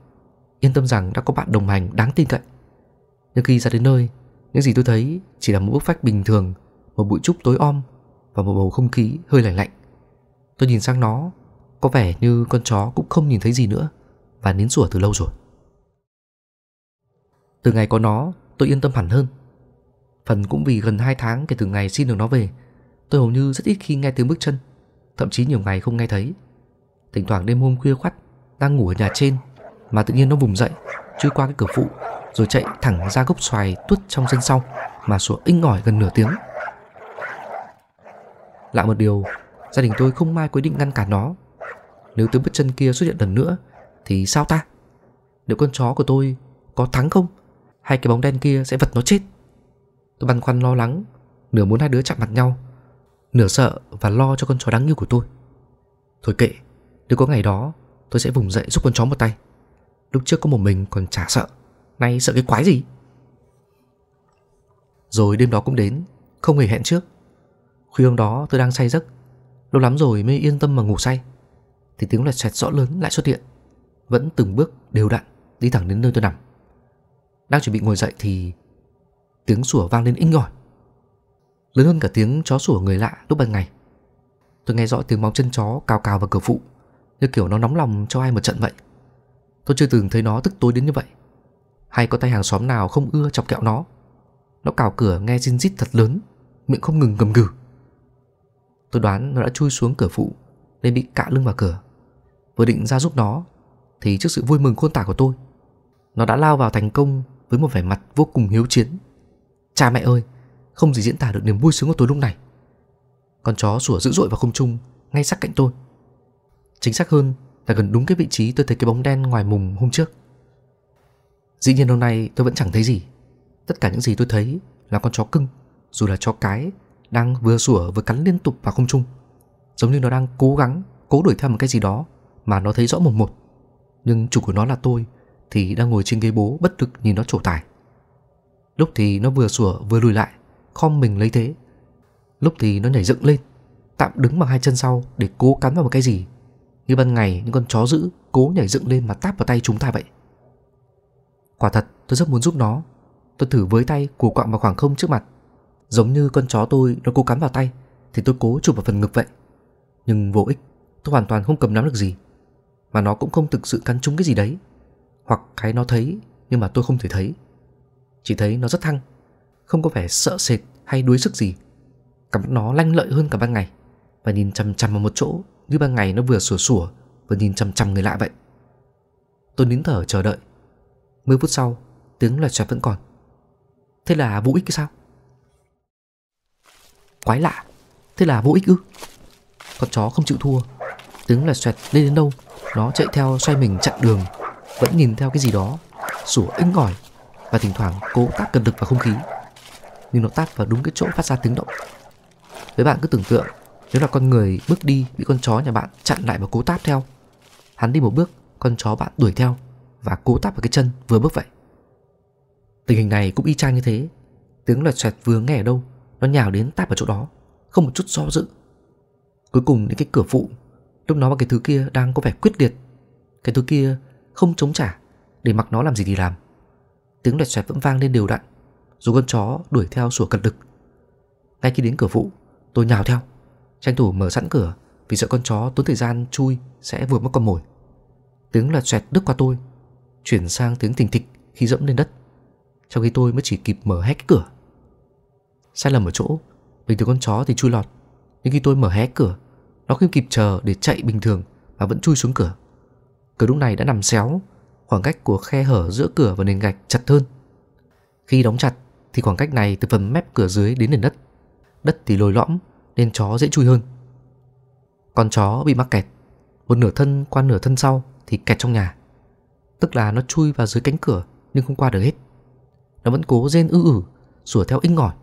yên tâm rằng đã có bạn đồng hành đáng tin cậy. Nhưng khi ra đến nơi, những gì tôi thấy chỉ là một bức phách bình thường, một bụi trúc tối om và một bầu không khí hơi lạnh lạnh. Tôi nhìn sang nó Có vẻ như con chó cũng không nhìn thấy gì nữa Và nín sủa từ lâu rồi Từ ngày có nó tôi yên tâm hẳn hơn Phần cũng vì gần 2 tháng kể từ ngày xin được nó về Tôi hầu như rất ít khi nghe tiếng bước chân Thậm chí nhiều ngày không nghe thấy Thỉnh thoảng đêm hôm khuya khoắt Đang ngủ ở nhà trên Mà tự nhiên nó vùng dậy Chui qua cái cửa phụ Rồi chạy thẳng ra gốc xoài tuốt trong sân sau Mà sủa inh ỏi gần nửa tiếng Lạ một điều Gia đình tôi không mai quyết định ngăn cản nó Nếu tướng bất chân kia xuất hiện lần nữa Thì sao ta Liệu con chó của tôi có thắng không Hay cái bóng đen kia sẽ vật nó chết Tôi băn khoăn lo lắng Nửa muốn hai đứa chạm mặt nhau Nửa sợ và lo cho con chó đáng yêu của tôi Thôi kệ Nếu có ngày đó tôi sẽ vùng dậy giúp con chó một tay Lúc trước có một mình còn chả sợ Nay sợ cái quái gì Rồi đêm đó cũng đến Không hề hẹn trước Khuya hôm đó tôi đang say giấc Lâu lắm rồi mới yên tâm mà ngủ say Thì tiếng loẹt xoẹt rõ lớn lại xuất hiện Vẫn từng bước đều đặn Đi thẳng đến nơi tôi nằm Đang chuẩn bị ngồi dậy thì Tiếng sủa vang lên inh ỏi Lớn hơn cả tiếng chó sủa người lạ lúc ban ngày Tôi nghe rõ tiếng móng chân chó cào cào vào cửa phụ Như kiểu nó nóng lòng cho ai một trận vậy Tôi chưa từng thấy nó tức tối đến như vậy Hay có tay hàng xóm nào không ưa chọc kẹo nó Nó cào cửa nghe zin rít thật lớn Miệng không ngừng gầm gừ Tôi đoán nó đã chui xuống cửa phụ Nên bị cạ lưng vào cửa Vừa định ra giúp nó Thì trước sự vui mừng khôn tả của tôi Nó đã lao vào thành công với một vẻ mặt vô cùng hiếu chiến Cha mẹ ơi Không gì diễn tả được niềm vui sướng của tôi lúc này Con chó sủa dữ dội vào không trung Ngay sát cạnh tôi Chính xác hơn là gần đúng cái vị trí tôi thấy cái bóng đen ngoài mùng hôm trước Dĩ nhiên hôm nay tôi vẫn chẳng thấy gì Tất cả những gì tôi thấy là con chó cưng Dù là chó cái đang vừa sủa vừa cắn liên tục vào không trung, giống như nó đang cố gắng cố đuổi theo một cái gì đó mà nó thấy rõ một, một. Nhưng chủ của nó là tôi thì đang ngồi trên ghế bố bất lực nhìn nó trổ tài. Lúc thì nó vừa sủa vừa lùi lại, khom mình lấy thế. Lúc thì nó nhảy dựng lên, tạm đứng bằng hai chân sau để cố cắn vào một cái gì. Như ban ngày những con chó dữ cố nhảy dựng lên mà táp vào tay chúng ta vậy. Quả thật, tôi rất muốn giúp nó. Tôi thử với tay của quạng vào khoảng không trước mặt Giống như con chó tôi nó cố cắn vào tay Thì tôi cố chụp vào phần ngực vậy Nhưng vô ích Tôi hoàn toàn không cầm nắm được gì Mà nó cũng không thực sự cắn trúng cái gì đấy Hoặc cái nó thấy Nhưng mà tôi không thể thấy Chỉ thấy nó rất thăng Không có vẻ sợ sệt hay đuối sức gì Cảm nó lanh lợi hơn cả ban ngày Và nhìn chằm chằm vào một chỗ Như ban ngày nó vừa sủa sủa Vừa nhìn chằm chằm người lạ vậy Tôi nín thở chờ đợi mười phút sau Tiếng loạt xoẹt vẫn còn Thế là vô ích cái sao quái lạ Thế là vô ích ư Con chó không chịu thua Tiếng là xoẹt lên đến đâu Nó chạy theo xoay mình chặn đường Vẫn nhìn theo cái gì đó Sủa inh ỏi Và thỉnh thoảng cố tác cần lực vào không khí Nhưng nó tác vào đúng cái chỗ phát ra tiếng động Với bạn cứ tưởng tượng Nếu là con người bước đi bị con chó nhà bạn chặn lại và cố táp theo Hắn đi một bước Con chó bạn đuổi theo Và cố táp vào cái chân vừa bước vậy Tình hình này cũng y chang như thế Tiếng là xoẹt vừa nghe ở đâu nó nhào đến táp vào chỗ đó Không một chút do dự Cuối cùng đến cái cửa phụ Lúc nó và cái thứ kia đang có vẻ quyết liệt Cái thứ kia không chống trả Để mặc nó làm gì thì làm Tiếng loẹt xoẹt vẫn vang lên đều đặn Dù con chó đuổi theo sủa cật lực Ngay khi đến cửa phụ Tôi nhào theo Tranh thủ mở sẵn cửa Vì sợ con chó tốn thời gian chui Sẽ vừa mất con mồi Tiếng loẹt xoẹt đứt qua tôi Chuyển sang tiếng thình thịch khi dẫm lên đất Trong khi tôi mới chỉ kịp mở hết cái cửa Sai lầm ở chỗ Bình thường con chó thì chui lọt Nhưng khi tôi mở hé cửa Nó không kịp chờ để chạy bình thường Mà vẫn chui xuống cửa Cửa lúc này đã nằm xéo Khoảng cách của khe hở giữa cửa và nền gạch chặt hơn Khi đóng chặt Thì khoảng cách này từ phần mép cửa dưới đến nền đất Đất thì lồi lõm Nên chó dễ chui hơn Con chó bị mắc kẹt Một nửa thân qua nửa thân sau Thì kẹt trong nhà Tức là nó chui vào dưới cánh cửa Nhưng không qua được hết Nó vẫn cố rên ư ử sủa theo inh ngỏi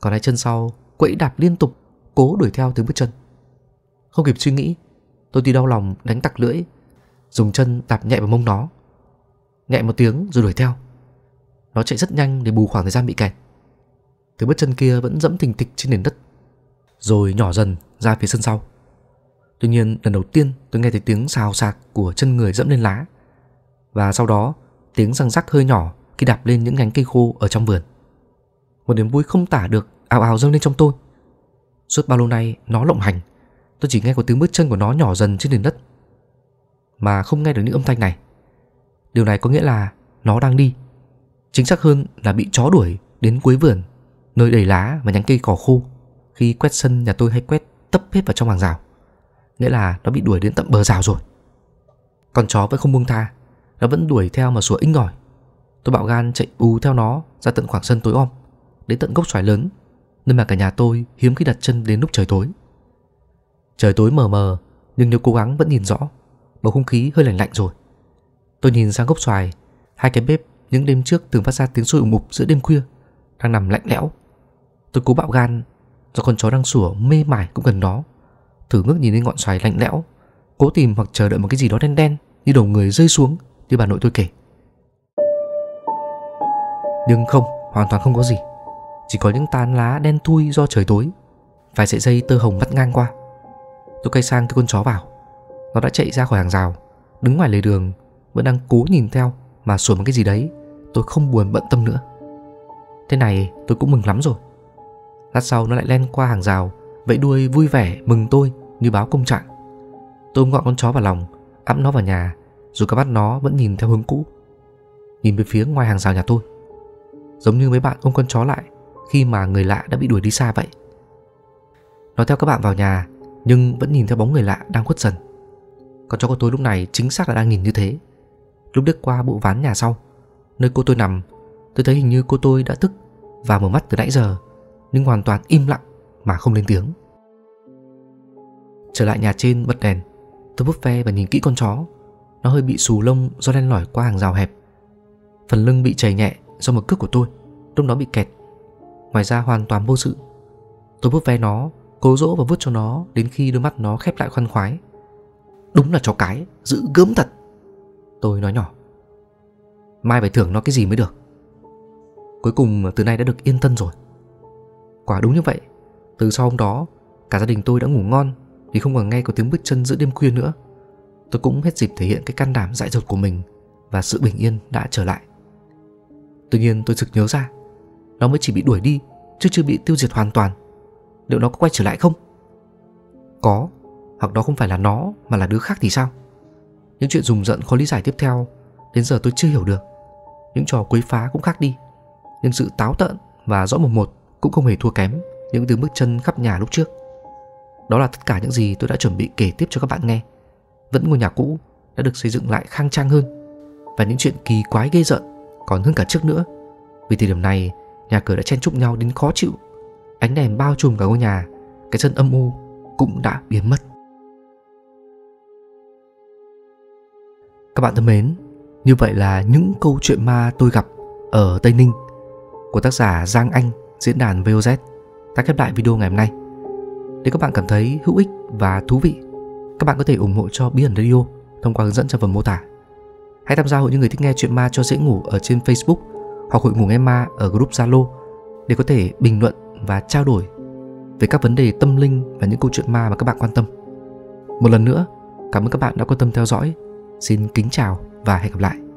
còn hai chân sau quẫy đạp liên tục, cố đuổi theo tiếng bước chân. Không kịp suy nghĩ, tôi tuy đau lòng đánh tặc lưỡi, dùng chân đạp nhẹ vào mông nó. Nhẹ một tiếng rồi đuổi theo. Nó chạy rất nhanh để bù khoảng thời gian bị kẹt. Tiếng bước chân kia vẫn dẫm thình thịch trên nền đất, rồi nhỏ dần ra phía sân sau. Tuy nhiên, lần đầu tiên tôi nghe thấy tiếng xào xạc của chân người dẫm lên lá. Và sau đó, tiếng răng rắc hơi nhỏ khi đạp lên những nhánh cây khô ở trong vườn một niềm vui không tả được ào ào dâng lên trong tôi. Suốt bao lâu nay nó lộng hành, tôi chỉ nghe có tiếng bước chân của nó nhỏ dần trên nền đất mà không nghe được những âm thanh này. Điều này có nghĩa là nó đang đi. Chính xác hơn là bị chó đuổi đến cuối vườn, nơi đầy lá và nhánh cây cỏ khô. Khi quét sân nhà tôi hay quét tấp hết vào trong hàng rào. Nghĩa là nó bị đuổi đến tận bờ rào rồi. Con chó vẫn không buông tha, nó vẫn đuổi theo mà sủa inh ngòi. Tôi bạo gan chạy ù theo nó ra tận khoảng sân tối om đến tận gốc xoài lớn, nên mà cả nhà tôi hiếm khi đặt chân đến lúc trời tối. Trời tối mờ mờ, nhưng nếu cố gắng vẫn nhìn rõ, bầu không khí hơi lạnh lạnh rồi. Tôi nhìn sang gốc xoài, hai cái bếp những đêm trước từng phát ra tiếng sôi ủng ục giữa đêm khuya, đang nằm lạnh lẽo. Tôi cố bạo gan, do con chó đang sủa mê mải cũng gần đó, thử ngước nhìn lên ngọn xoài lạnh lẽo, cố tìm hoặc chờ đợi một cái gì đó đen đen như đầu người rơi xuống như bà nội tôi kể. Nhưng không, hoàn toàn không có gì chỉ có những tán lá đen thui do trời tối vài sợi dây tơ hồng vắt ngang qua tôi quay sang cái con chó vào nó đã chạy ra khỏi hàng rào đứng ngoài lề đường vẫn đang cố nhìn theo mà sủa một cái gì đấy tôi không buồn bận tâm nữa thế này tôi cũng mừng lắm rồi lát sau nó lại len qua hàng rào vẫy đuôi vui vẻ mừng tôi như báo công trạng tôi ôm gọn con chó vào lòng ấp nó vào nhà rồi cả bắt nó vẫn nhìn theo hướng cũ nhìn về phía ngoài hàng rào nhà tôi giống như mấy bạn ôm con chó lại khi mà người lạ đã bị đuổi đi xa vậy. Nó theo các bạn vào nhà, nhưng vẫn nhìn theo bóng người lạ đang khuất dần. Con chó của tôi lúc này chính xác là đang nhìn như thế. Lúc đứt qua bộ ván nhà sau, nơi cô tôi nằm, tôi thấy hình như cô tôi đã thức và mở mắt từ nãy giờ, nhưng hoàn toàn im lặng mà không lên tiếng. Trở lại nhà trên bật đèn, tôi búp ve và nhìn kỹ con chó. Nó hơi bị xù lông do len lỏi qua hàng rào hẹp. Phần lưng bị chảy nhẹ do một cước của tôi, lúc đó bị kẹt ngoài ra hoàn toàn vô sự. Tôi vuốt ve nó, cố dỗ và vuốt cho nó đến khi đôi mắt nó khép lại khoan khoái. Đúng là chó cái, giữ gớm thật. Tôi nói nhỏ. Mai phải thưởng nó cái gì mới được. Cuối cùng từ nay đã được yên thân rồi. Quả đúng như vậy, từ sau hôm đó, cả gia đình tôi đã ngủ ngon vì không còn nghe có tiếng bước chân giữa đêm khuya nữa. Tôi cũng hết dịp thể hiện cái can đảm dại dột của mình và sự bình yên đã trở lại. Tuy nhiên tôi sực nhớ ra nó mới chỉ bị đuổi đi Chứ chưa bị tiêu diệt hoàn toàn Liệu nó có quay trở lại không Có Hoặc đó không phải là nó Mà là đứa khác thì sao Những chuyện rùng rợn khó lý giải tiếp theo Đến giờ tôi chưa hiểu được Những trò quấy phá cũng khác đi Nhưng sự táo tợn và rõ mồm một Cũng không hề thua kém Những tiếng bước chân khắp nhà lúc trước Đó là tất cả những gì tôi đã chuẩn bị kể tiếp cho các bạn nghe Vẫn ngôi nhà cũ Đã được xây dựng lại khang trang hơn Và những chuyện kỳ quái ghê rợn Còn hơn cả trước nữa Vì thời điểm này Nhà cửa đã chen chúc nhau đến khó chịu Ánh đèn bao trùm cả ngôi nhà Cái sân âm u cũng đã biến mất Các bạn thân mến Như vậy là những câu chuyện ma tôi gặp Ở Tây Ninh Của tác giả Giang Anh Diễn đàn VOZ Ta khép lại video ngày hôm nay Nếu các bạn cảm thấy hữu ích và thú vị Các bạn có thể ủng hộ cho Bí ẩn Radio Thông qua hướng dẫn trong phần mô tả Hãy tham gia hội những người thích nghe chuyện ma cho dễ ngủ ở trên Facebook hoặc hội ngủ nghe ma ở group Zalo để có thể bình luận và trao đổi về các vấn đề tâm linh và những câu chuyện ma mà các bạn quan tâm. Một lần nữa, cảm ơn các bạn đã quan tâm theo dõi. Xin kính chào và hẹn gặp lại.